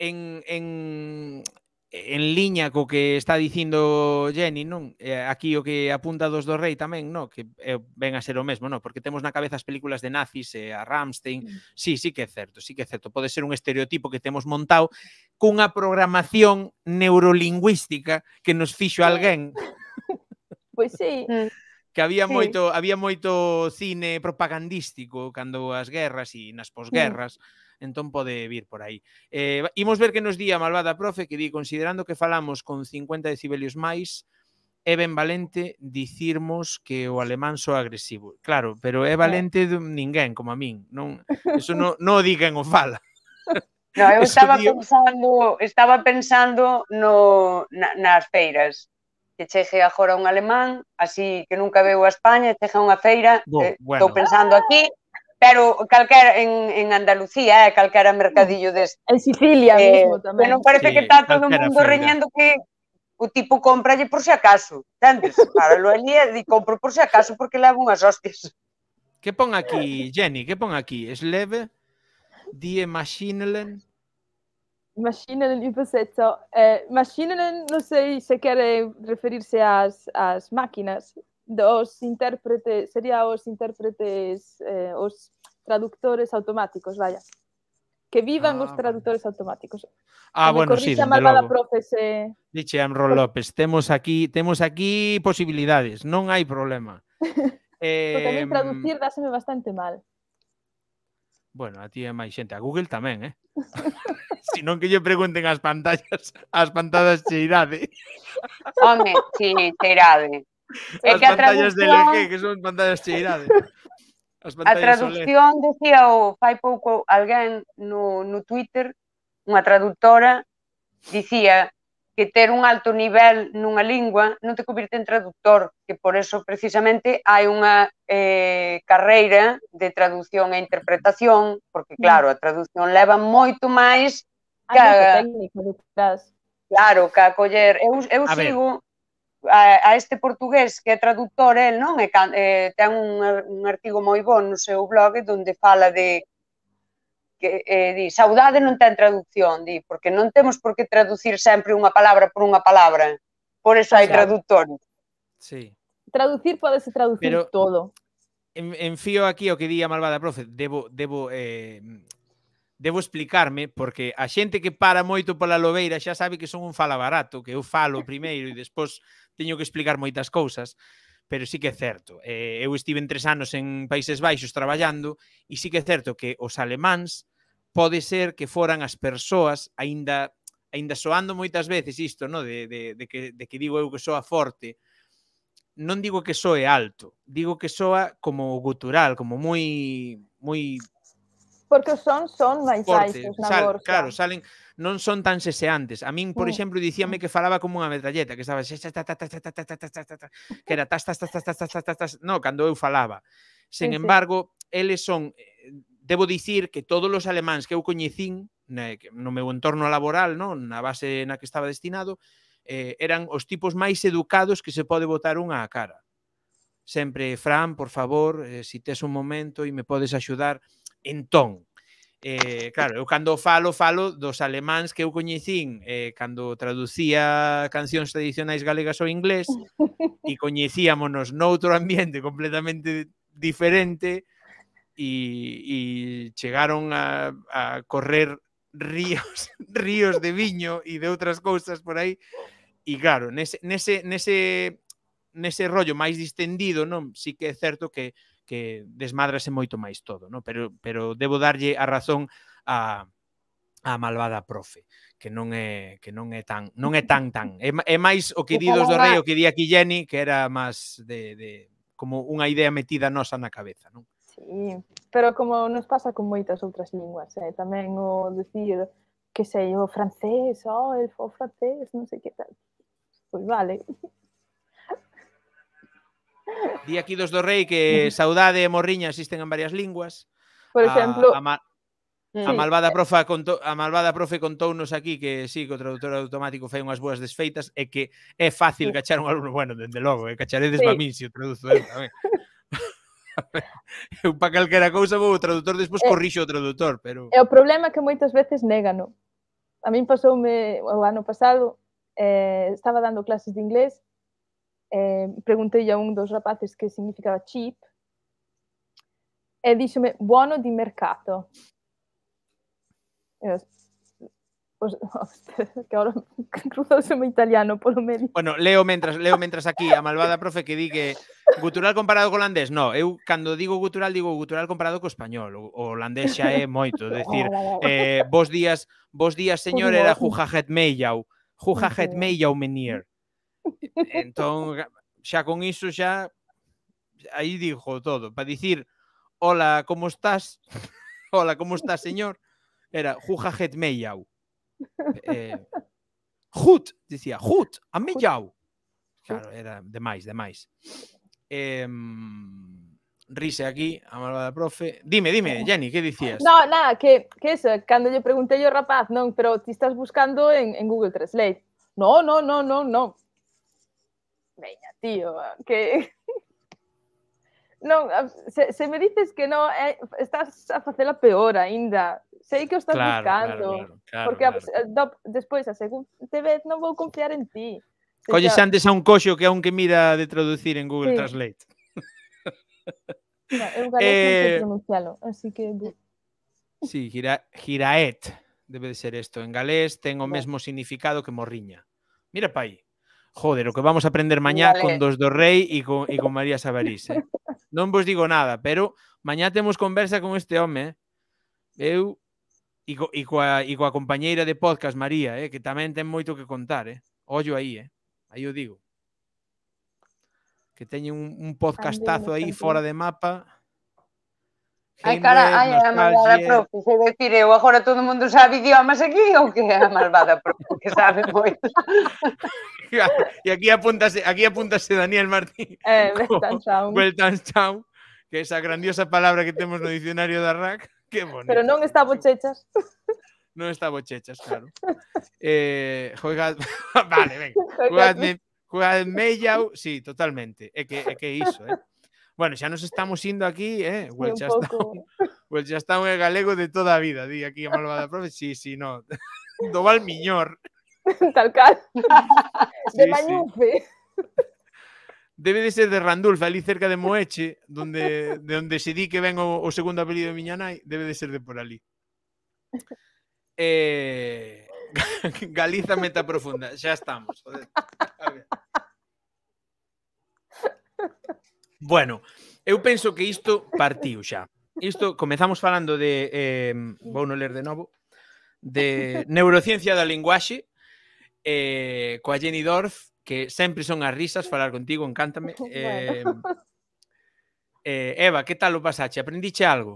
En, en, en liña co que está dicindo Jenny, non? Eh, aquí o que apunta dos do rei tamén, non? Que eh, ven a ser o mesmo, non? Porque temos na cabeza as películas de nazis, eh, a Ramstein. Mm. Sí, sí que é certo, sí que é certo. Pode ser un estereotipo que temos montado cunha programación neurolingüística que nos fixo alguén. Pois pues sí. Mm que había sí. moito había moito cine propagandístico cando as guerras e nas posguerras. Sí entón pode vir por aí. Eh, imos ver que nos día malvada profe que di considerando que falamos con 50 decibelios máis, é ben valente dicirmos que o alemán só agresivo. Claro, pero é valente de ninguén como a min, non eso non no en o fala. No, eu estaba dio... pensando, estaba pensando no na, nas feiras que chegue agora un alemán, así que nunca veu a España, chega unha feira, estou eh, bueno. pensando aquí, pero calquera en, en Andalucía, eh, calquera mercadillo deste. En Sicilia eh, mesmo tamén. Non parece sí, que está todo o mundo feira. reñendo que o tipo compralle por se si acaso, entendes? Para lo ali e compro por se si acaso porque leva unhas hostias. Que pon aquí, Jenny, que pon aquí? Es leve? Die Maschinelen? Maschinenübersetzer. Pues eh, Maschinen no sé se quiere referirse a las máquinas. los intérpretes, sería os intérpretes, los eh, traductores automáticos, vaya. Que vivan los ah, traductores automáticos. Ah, bueno, sí, desde logo. Profe, Amro López, tenemos aquí, temos aquí posibilidades, no hay problema. eh, Porque a traducir dáseme bastante mal. Bueno, a ti é máis xente, a Google tamén, eh? si non que lle pregunten as pantallas, as pantallas cheirade. Home, si, cheirade. É as que a pantallas traducción... de LG, que son pantallas cheirade. As pantallas a traducción OLED. decía o fai pouco alguén no, no Twitter, unha traductora, dicía que ter un alto nivel nunha lingua non te convirte en traductor, que por eso precisamente hai unha eh, carreira de traducción e interpretación, porque mm. claro, a traducción leva moito máis que a... Claro, que a coller... Eu, eu a sigo a, a este portugués que é traductor, el non? E, can, eh, ten un, un artigo moi bon no seu blog onde fala de que eh, di, saudade non ten traducción, di, porque non temos por que traducir sempre unha palabra por unha palabra. Por eso hai traductor. Sí. Traducir podese traducir Pero, todo. En, enfío aquí o que di a malvada profe, debo debo eh debo explicarme porque a xente que para moito pola lobeira xa sabe que son un fala barato, que eu falo primeiro e despois teño que explicar moitas cousas pero sí que é certo. Eh, eu estive en tres anos en Países Baixos traballando e sí que é certo que os alemáns pode ser que foran as persoas aínda aínda soando moitas veces isto, no, de, de, de, que, de que digo eu que soa forte, non digo que soe alto, digo que soa como gutural, como moi moi Porque son son máis forte, baixos na sal, borsa. Claro, salen non son tan seseantes. A min, por mm. exemplo, dicíame que falaba como unha metralleta, que estaba que era tas tas tas tas tas tas tas tas, no, cando eu falaba. Sen sí, embargo, sí. eles son debo dicir que todos os alemáns que eu coñecín no meu entorno laboral, no, na base na que estaba destinado, eh, eran os tipos máis educados que se pode botar unha a cara. Sempre, Fran, por favor, eh, si tes un momento e me podes axudar, Entón, eh, claro, eu cando falo, falo dos alemáns que eu coñecín eh, cando traducía cancións tradicionais galegas ao inglés e coñecíamonos noutro ambiente completamente diferente e, e chegaron a, a correr ríos, ríos de viño e de outras cousas por aí e claro, nese, nese, nese, nese rollo máis distendido, non? Si que é certo que que desmadrase moito máis todo, no? pero, pero debo darlle a razón a, a malvada profe que non é que non é tan non é tan tan é, é máis o que di dos do rei o que di aquí Jenny que era máis de, de como unha idea metida nosa na cabeza non? Sí, pero como nos pasa con moitas outras linguas eh? tamén o decir que sei o francés oh, el, o francés non sei que tal pois pues vale Di aquí dos do Rei que saudade e morriña existen en varias linguas. Por exemplo, a, a, ma, mm. a malvada profa contou, a malvada profe contounos aquí que sí, que o traductor automático fai unhas boas desfeitas e que é fácil cachar un alumno, bueno, dende logo, eh, cacharedes sí. min se si o traduzo eu tamén. eu pa calquera cousa vou o traductor despois eh, corrixo o traductor, pero É o problema que moitas veces négano. A min pasoume o ano pasado, eh, estaba dando clases de inglés eh, preguntei a un dos rapaces que significava cheap e díxome buono di mercato. e, Pues, que ahora cruzouseme italiano polo medio. Bueno, leo mentras, leo mentras aquí a malvada profe que di que gutural comparado co holandés, no, eu cando digo gutural digo gutural comparado co español, o holandés xa é moito, decir, eh, vos días, vos días señor era jujajet meiyau, jujajet meiyau menier entón, xa con iso xa aí dijo todo, para dicir hola, como estás? hola, como estás, señor? Era Jujajet Meyau. Eh, Jut, dicía, Jut, a Meyau. Claro, era demais, demais. Eh, rise aquí, a malvada profe. Dime, dime, eh. Jenny, que dicías? No, nada, que, que eso, cando lle preguntei ao rapaz, non, pero ti estás buscando en, en Google Translate. No, no, no, no, no. Venga tío, que... no se, me dices que no, eh, estás a la peor Ainda, sé que os estás buscando. porque claro. A, a confiar en ti. Se antes a un coxo que aunque mira de traducir en Google Translate. no, eh, así que... Sí, gira, giraet debe de ser esto En galés tengo o mesmo significado que morriña. Mira pa Joder, o que vamos a aprender mañá vale. con dos do Rei e con, e con María Sabarís. Eh? Non vos digo nada, pero mañá temos conversa con este home. Eh? Eu e, co, e, coa, e coa compañeira de podcast María, eh? que tamén ten moito que contar. Eh? Ollo aí, eh? aí o digo. Que teñen un, un podcastazo aí fora de mapa. Ai, cara, ai, a malvada profe, se eu agora todo mundo sabe idiomas aquí ou que é a malvada profe, que sabe moito. Pois? e aquí apúntase, aquí apúntase Daniel Martín. Eh, Beltanchau. Beltanchau, que esa grandiosa palabra que temos no dicionario da RAC, que bonito. Pero non está bochechas. Non está bochechas, claro. Eh, joigad... vale, venga. Jugadme, mellau, sí, totalmente. É que, é que iso, eh. Bueno, xa nos estamos indo aquí, eh? Well, sí, xa, está, well, xa estamos en galego de toda a vida, di aquí a Malvada Profe. Sí, sí, no. Do Valmiñor. Tal cal. Sí, de Mañufe. Sí. Debe de ser de Randulfa, ali cerca de Moeche, donde, de onde se di que ven o, o segundo apelido de miña nai, debe de ser de por ali. Eh... Galiza meta profunda, xa estamos. Joder. A ver. Bueno, eu penso que isto partiu xa. Isto comezamos falando de eh, vou non ler de novo de neurociencia da linguaxe eh, coa Jenny Dorf que sempre son as risas falar contigo, encántame. Eh, eh, Eva, que tal o pasaxe? Aprendiche algo?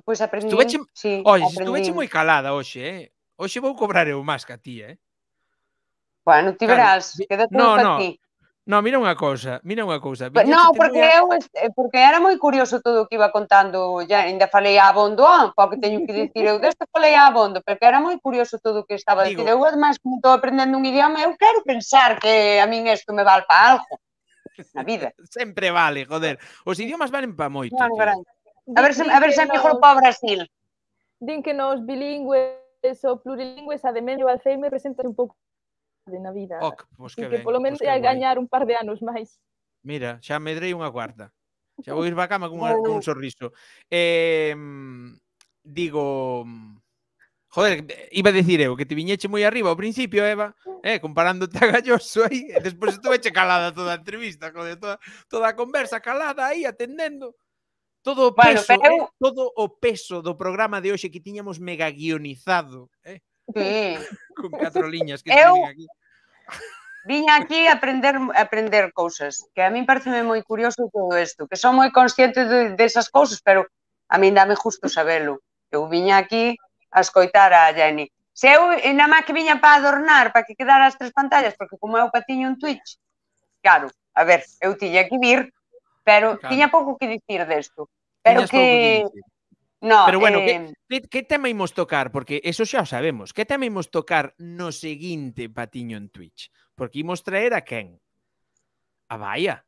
Pois pues aprendí, estuveche, sí, estuveche moi calada hoxe, eh? Hoxe vou cobrar eu máis que a ti, eh? Bueno, ti verás, claro, quédate no, no, ti. No, mira unha cousa, mira unha cousa. Viñaxe no, porque eu eu eh, porque era moi curioso todo o que iba contando, ya ainda falei a abondo, ah, porque teño que dicir eu deste falei a abondo, porque era moi curioso todo o que estaba Digo, dicir. Eu además como estou aprendendo un idioma, eu quero pensar que a min isto me val para algo na vida. Sempre vale, joder. Os idiomas valen para moito. Non, a ver se a ver se mellor para o Brasil. Din que nos bilingües ou plurilingües, ademais o Alzheimer presenta un pouco na vida. Ok, pois que, que ben, polo menos pois a gañar un par de anos máis. Mira, xa medrei unha cuarta. Xa vou ir para cama cun, un oh. cun sorriso. Eh, digo... Joder, iba a decir eu que te viñeche moi arriba ao principio, Eva, eh, comparándote a Galloso aí, e despois estuveche calada toda a entrevista, joder, toda, toda a conversa calada aí, atendendo. Todo o peso, bueno, pero eh, todo o peso do programa de hoxe que tiñamos mega guionizado, eh, Sí. Con catro liñas que eu... aquí. Viña aquí a aprender a aprender cousas, que a min pareceme moi curioso todo isto, que son moi consciente de, desas de cousas, pero a min dame justo sabelo. Eu viña aquí a escoitar a Jenny. Se eu na máis que viña para adornar, para que quedara as tres pantallas, porque como eu patiño un Twitch, claro, a ver, eu tiña que vir, pero claro. tiña pouco que dicir desto. Pero Tiñas que, que No, Pero bueno, eh... que, que, que tema imos tocar? Porque eso xa o sabemos. Que tema imos tocar no seguinte patiño en Twitch? Porque imos traer a quen? A Baia.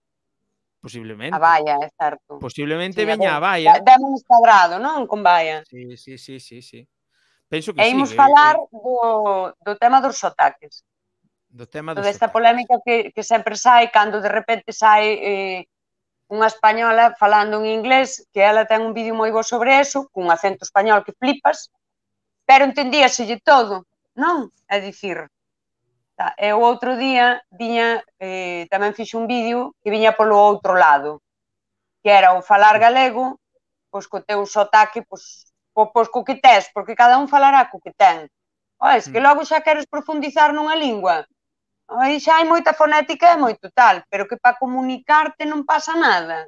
Posiblemente. A Baia, é certo. Posiblemente sí, veña a Baia. Demos cadrado, non? Con Baia. Sí, sí, sí, sí, sí. Penso que e imos sí, eh, falar eh, do, do tema dos sotaques. Do tema dos Toda esta sotaques. polémica que, que sempre sai cando de repente sai eh, unha española falando en inglés, que ela ten un vídeo moi bo sobre eso, cun acento español que flipas, pero entendíaselle todo, non? É dicir, ta, e o outro día viña, eh, tamén fixo un vídeo que viña polo outro lado, que era o falar galego, pois co teu sotaque, pois, pois, pois co que tes, porque cada un falará co que ten. O, es que mm. logo xa queres profundizar nunha lingua, aí xa hai moita fonética e moito tal, pero que para comunicarte non pasa nada.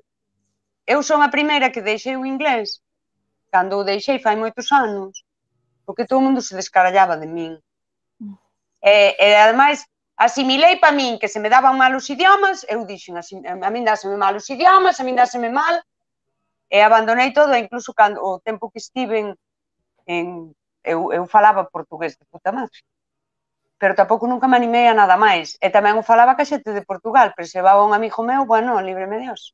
Eu son a primeira que deixei o inglés, cando o deixei fai moitos anos, porque todo o mundo se descarallaba de min. E, e ademais, asimilei para min que se me daban mal os idiomas, eu dixen, a min dáseme mal os idiomas, a min dáseme mal, e abandonei todo, e incluso cando, o tempo que estive en, en eu, eu falaba portugués de puta madre pero tampouco nunca me animei a nada máis. E tamén o falaba que xente de Portugal, pero se un amigo meu, bueno, libreme Dios.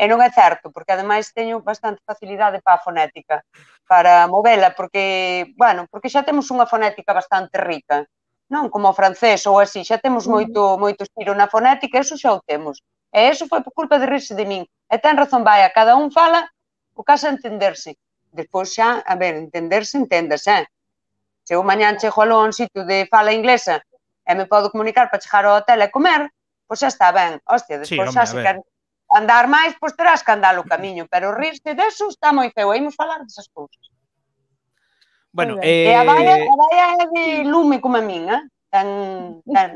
E non é certo, porque ademais teño bastante facilidade para a fonética, para movela, porque, bueno, porque xa temos unha fonética bastante rica, non como o francés ou así, xa temos moito moito estilo na fonética, eso xa o temos. E eso foi por culpa de rirse de min. E ten razón, vai, a cada un fala o caso entenderse. Despois xa, a ver, entenderse, entendas, eh? se eu mañan chego a un sitio de fala inglesa e me podo comunicar para chegar ao hotel e comer, pois xa está ben. Hostia, despois sí, xa se quer andar máis, pois terás que andar o camiño, pero rirse deso está moi feo, imos falar desas cousas. Bueno, eh... E a baia, eh, a baia é de lume como a min, eh? Ten, ten,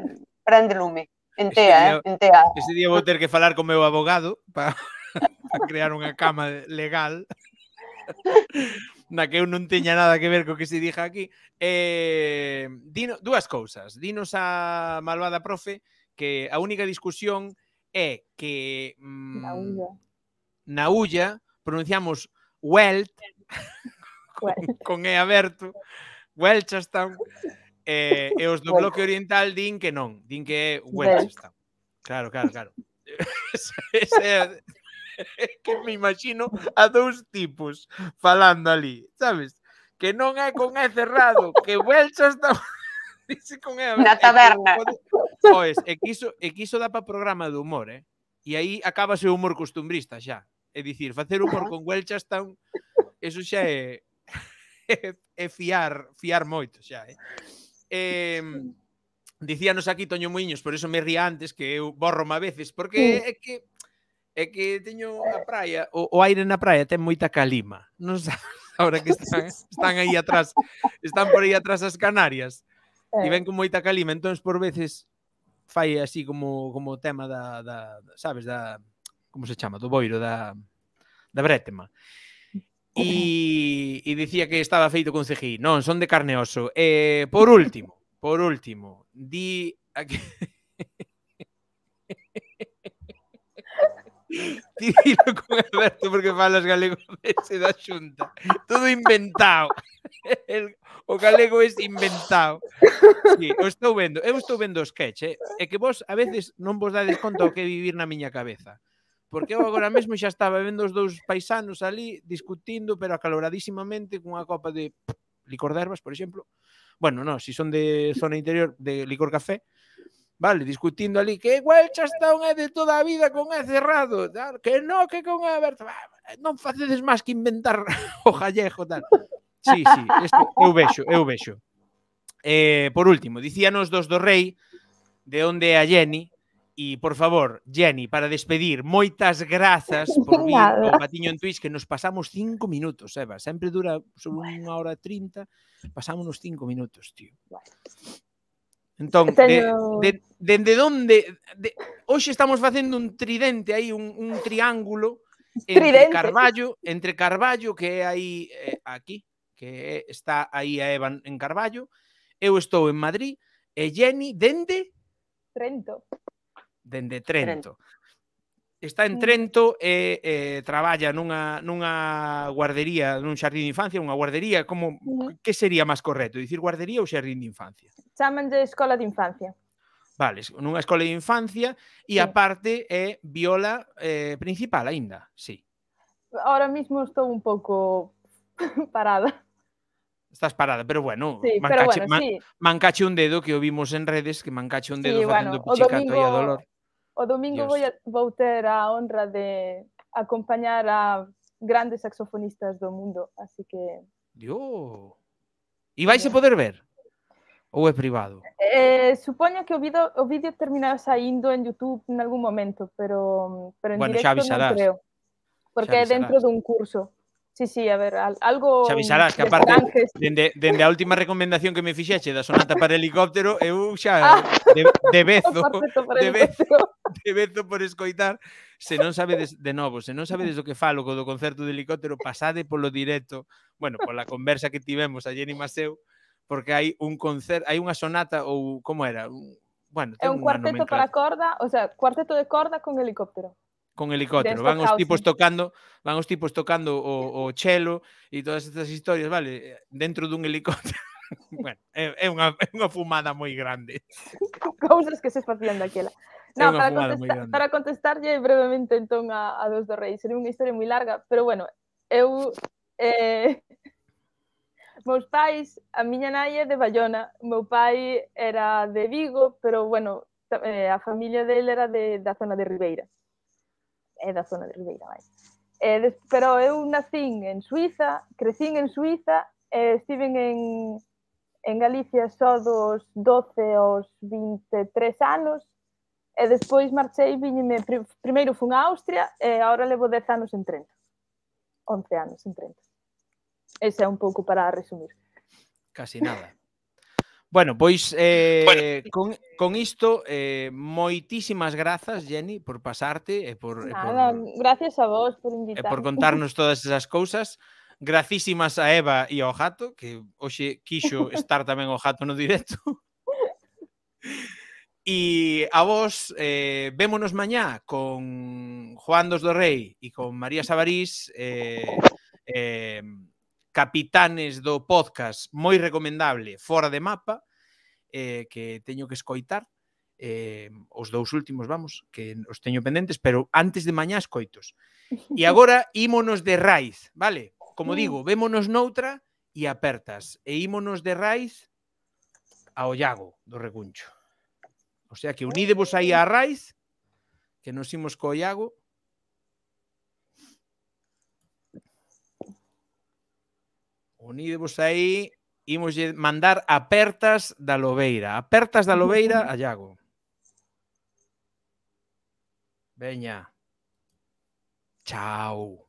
prende lume. Entea, este día, eh? Entea. Este día vou ter que falar con meu abogado para pa crear unha cama legal. na que eu non teña nada que ver co que se dixa aquí. Eh, dino, dúas cousas. Dinos a malvada profe que a única discusión é que mm, na ulla, na ulla pronunciamos Welt con, con E aberto, Welchastan, eh, e os do bloque oriental din que non, din que é Welchastan. Claro, claro, claro. que me imagino a dous tipos falando ali, sabes? Que non é con é cerrado, que Belcha está... Dice con é, Na taberna. Pois, e quiso e quiso dar para programa de humor, eh? E aí acaba o humor costumbrista xa. É dicir, facer humor con Welchas tan... Eso xa é... é, é fiar, fiar moito xa, eh? Eh, dicíanos aquí Toño Muiños, por eso me ría antes que eu borro a veces, porque é que é que teño a praia, o, o aire na praia ten moita calima. Non sabes, ahora que están, están aí atrás, están por aí atrás as Canarias. E eh. ven con moita calima, entón por veces fai así como como tema da, da sabes, da como se chama, do boiro da da bretema. E, eh. e dicía que estaba feito con CGI. Non, son de carne oso. Eh, por último, por último, di a que Tiro con Alberto porque falas galego ese da xunta. Todo inventado. El, o galego é inventado. Sí, o estou vendo. Eu estou vendo o sketch, eh? É que vos a veces non vos dades conta o que vivir na miña cabeza. Porque eu agora mesmo xa estaba vendo os dous paisanos ali discutindo, pero acaloradísimamente cunha copa de licor de ervas, por exemplo. Bueno, non, si son de zona interior, de licor café, Vale, discutindo ali que igual está é de toda a vida con é cerrado, tal, que no, que con é aberto. Non facedes máis que inventar o gallego, tal. Sí, sí, esto, eu vexo, eu vexo. Eh, por último, dicíanos dos do rei de onde é a Jenny e por favor, Jenny, para despedir, moitas grazas por vir o Patiño en Twitch que nos pasamos cinco minutos, Eva, sempre dura sobre unha hora trinta, pasamos cinco minutos, tío. Bueno. Entón, Teño... de, de, dende de onde de, hoxe estamos facendo un tridente aí, un, un triángulo entre tridente. Carballo, entre Carballo que é aí eh, aquí, que está aí a Evan en Carballo, eu estou en Madrid e Jenny dende Trento. Dende Trento. Trento. Está en Trento e eh, traballa nunha, nunha guardería, nun xardín de infancia, unha guardería, como que sería máis correcto, dicir guardería ou xardín de infancia? Chaman de escola de infancia. Vale, nunha escola de infancia e sí. aparte é viola eh, principal aínda, sí. Ahora mismo estou un pouco parada. Estás parada, pero bueno, sí, mancache, pero bueno man, sí. mancache un dedo que o vimos en redes, que mancache un dedo sí, facendo bueno, pichicato domingo... e a dolor O domingo voy a tener a honra de acompañar a grandes saxofonistas del mundo, así que... Dios. ¿Y vais a poder ver? ¿O es privado? Eh, supongo que el vídeo, terminará saindo en YouTube en algún momento, pero, pero en bueno, directo no creo. Porque es dentro de un curso. Sí, sí, a ver, algo... Se avisarás, que aparte, desde la última recomendación que me hiciste da sonata para helicóptero, eu xa ah. de, de bezo, de bezo. te bezo por escoitar. Se non sabedes de novo, se non sabedes o que falo co do concerto de helicóptero, pasade polo directo, bueno, pola conversa que tivemos a Jenny Maseu, porque hai un concerto, hai unha sonata ou como era, un, bueno, é un cuarteto para corda, o sea, cuarteto de corda con helicóptero con helicóptero, van os tipos tocando, van os tipos tocando o, o chelo e todas estas historias, vale, dentro dun helicóptero. bueno, é, é, unha, é unha fumada moi grande. Cousas que se facían daquela. No, para contestar, para contestarlle brevemente entón a, a Dos do Rei, sería unha historia moi larga, pero bueno, eu eh, meus pais, a miña nai é de Bayona, meu pai era de Vigo, pero bueno, eh, a familia dele era de, da zona de Ribeira. É da zona de Ribeira, vai. Eh, des, pero eu nacín en Suiza, crecín en Suiza, e estiven en, en Galicia só dos 12 aos 23 anos, E despois marchei, viñeme, primeiro fun a Austria e agora levo 10 anos en Trento. 11 anos en Trento. Ese é un pouco para resumir. Casi nada. Bueno, pois eh, bueno. con, con isto eh, moitísimas grazas, Jenny, por pasarte e por, Nada, e por gracias a vos por invitarme. E por contarnos todas esas cousas gracísimas a Eva e ao Jato, que hoxe quixo estar tamén o Jato no directo. E a vos, eh, vémonos mañá con Juan dos do Rei e con María Sabarís, eh, eh, capitanes do podcast moi recomendable Fora de Mapa, eh, que teño que escoitar. Eh, os dous últimos, vamos, que os teño pendentes, pero antes de mañá escoitos. E agora ímonos de raiz, vale? Como mm. digo, vémonos noutra e apertas. E ímonos de raiz ao Iago do Recuncho. O sea que unídevos aí a Raiz, que nos imos co Iago. Unídevos aí, imos mandar apertas da Lobeira. Apertas da Lobeira a Iago. Veña. Chao.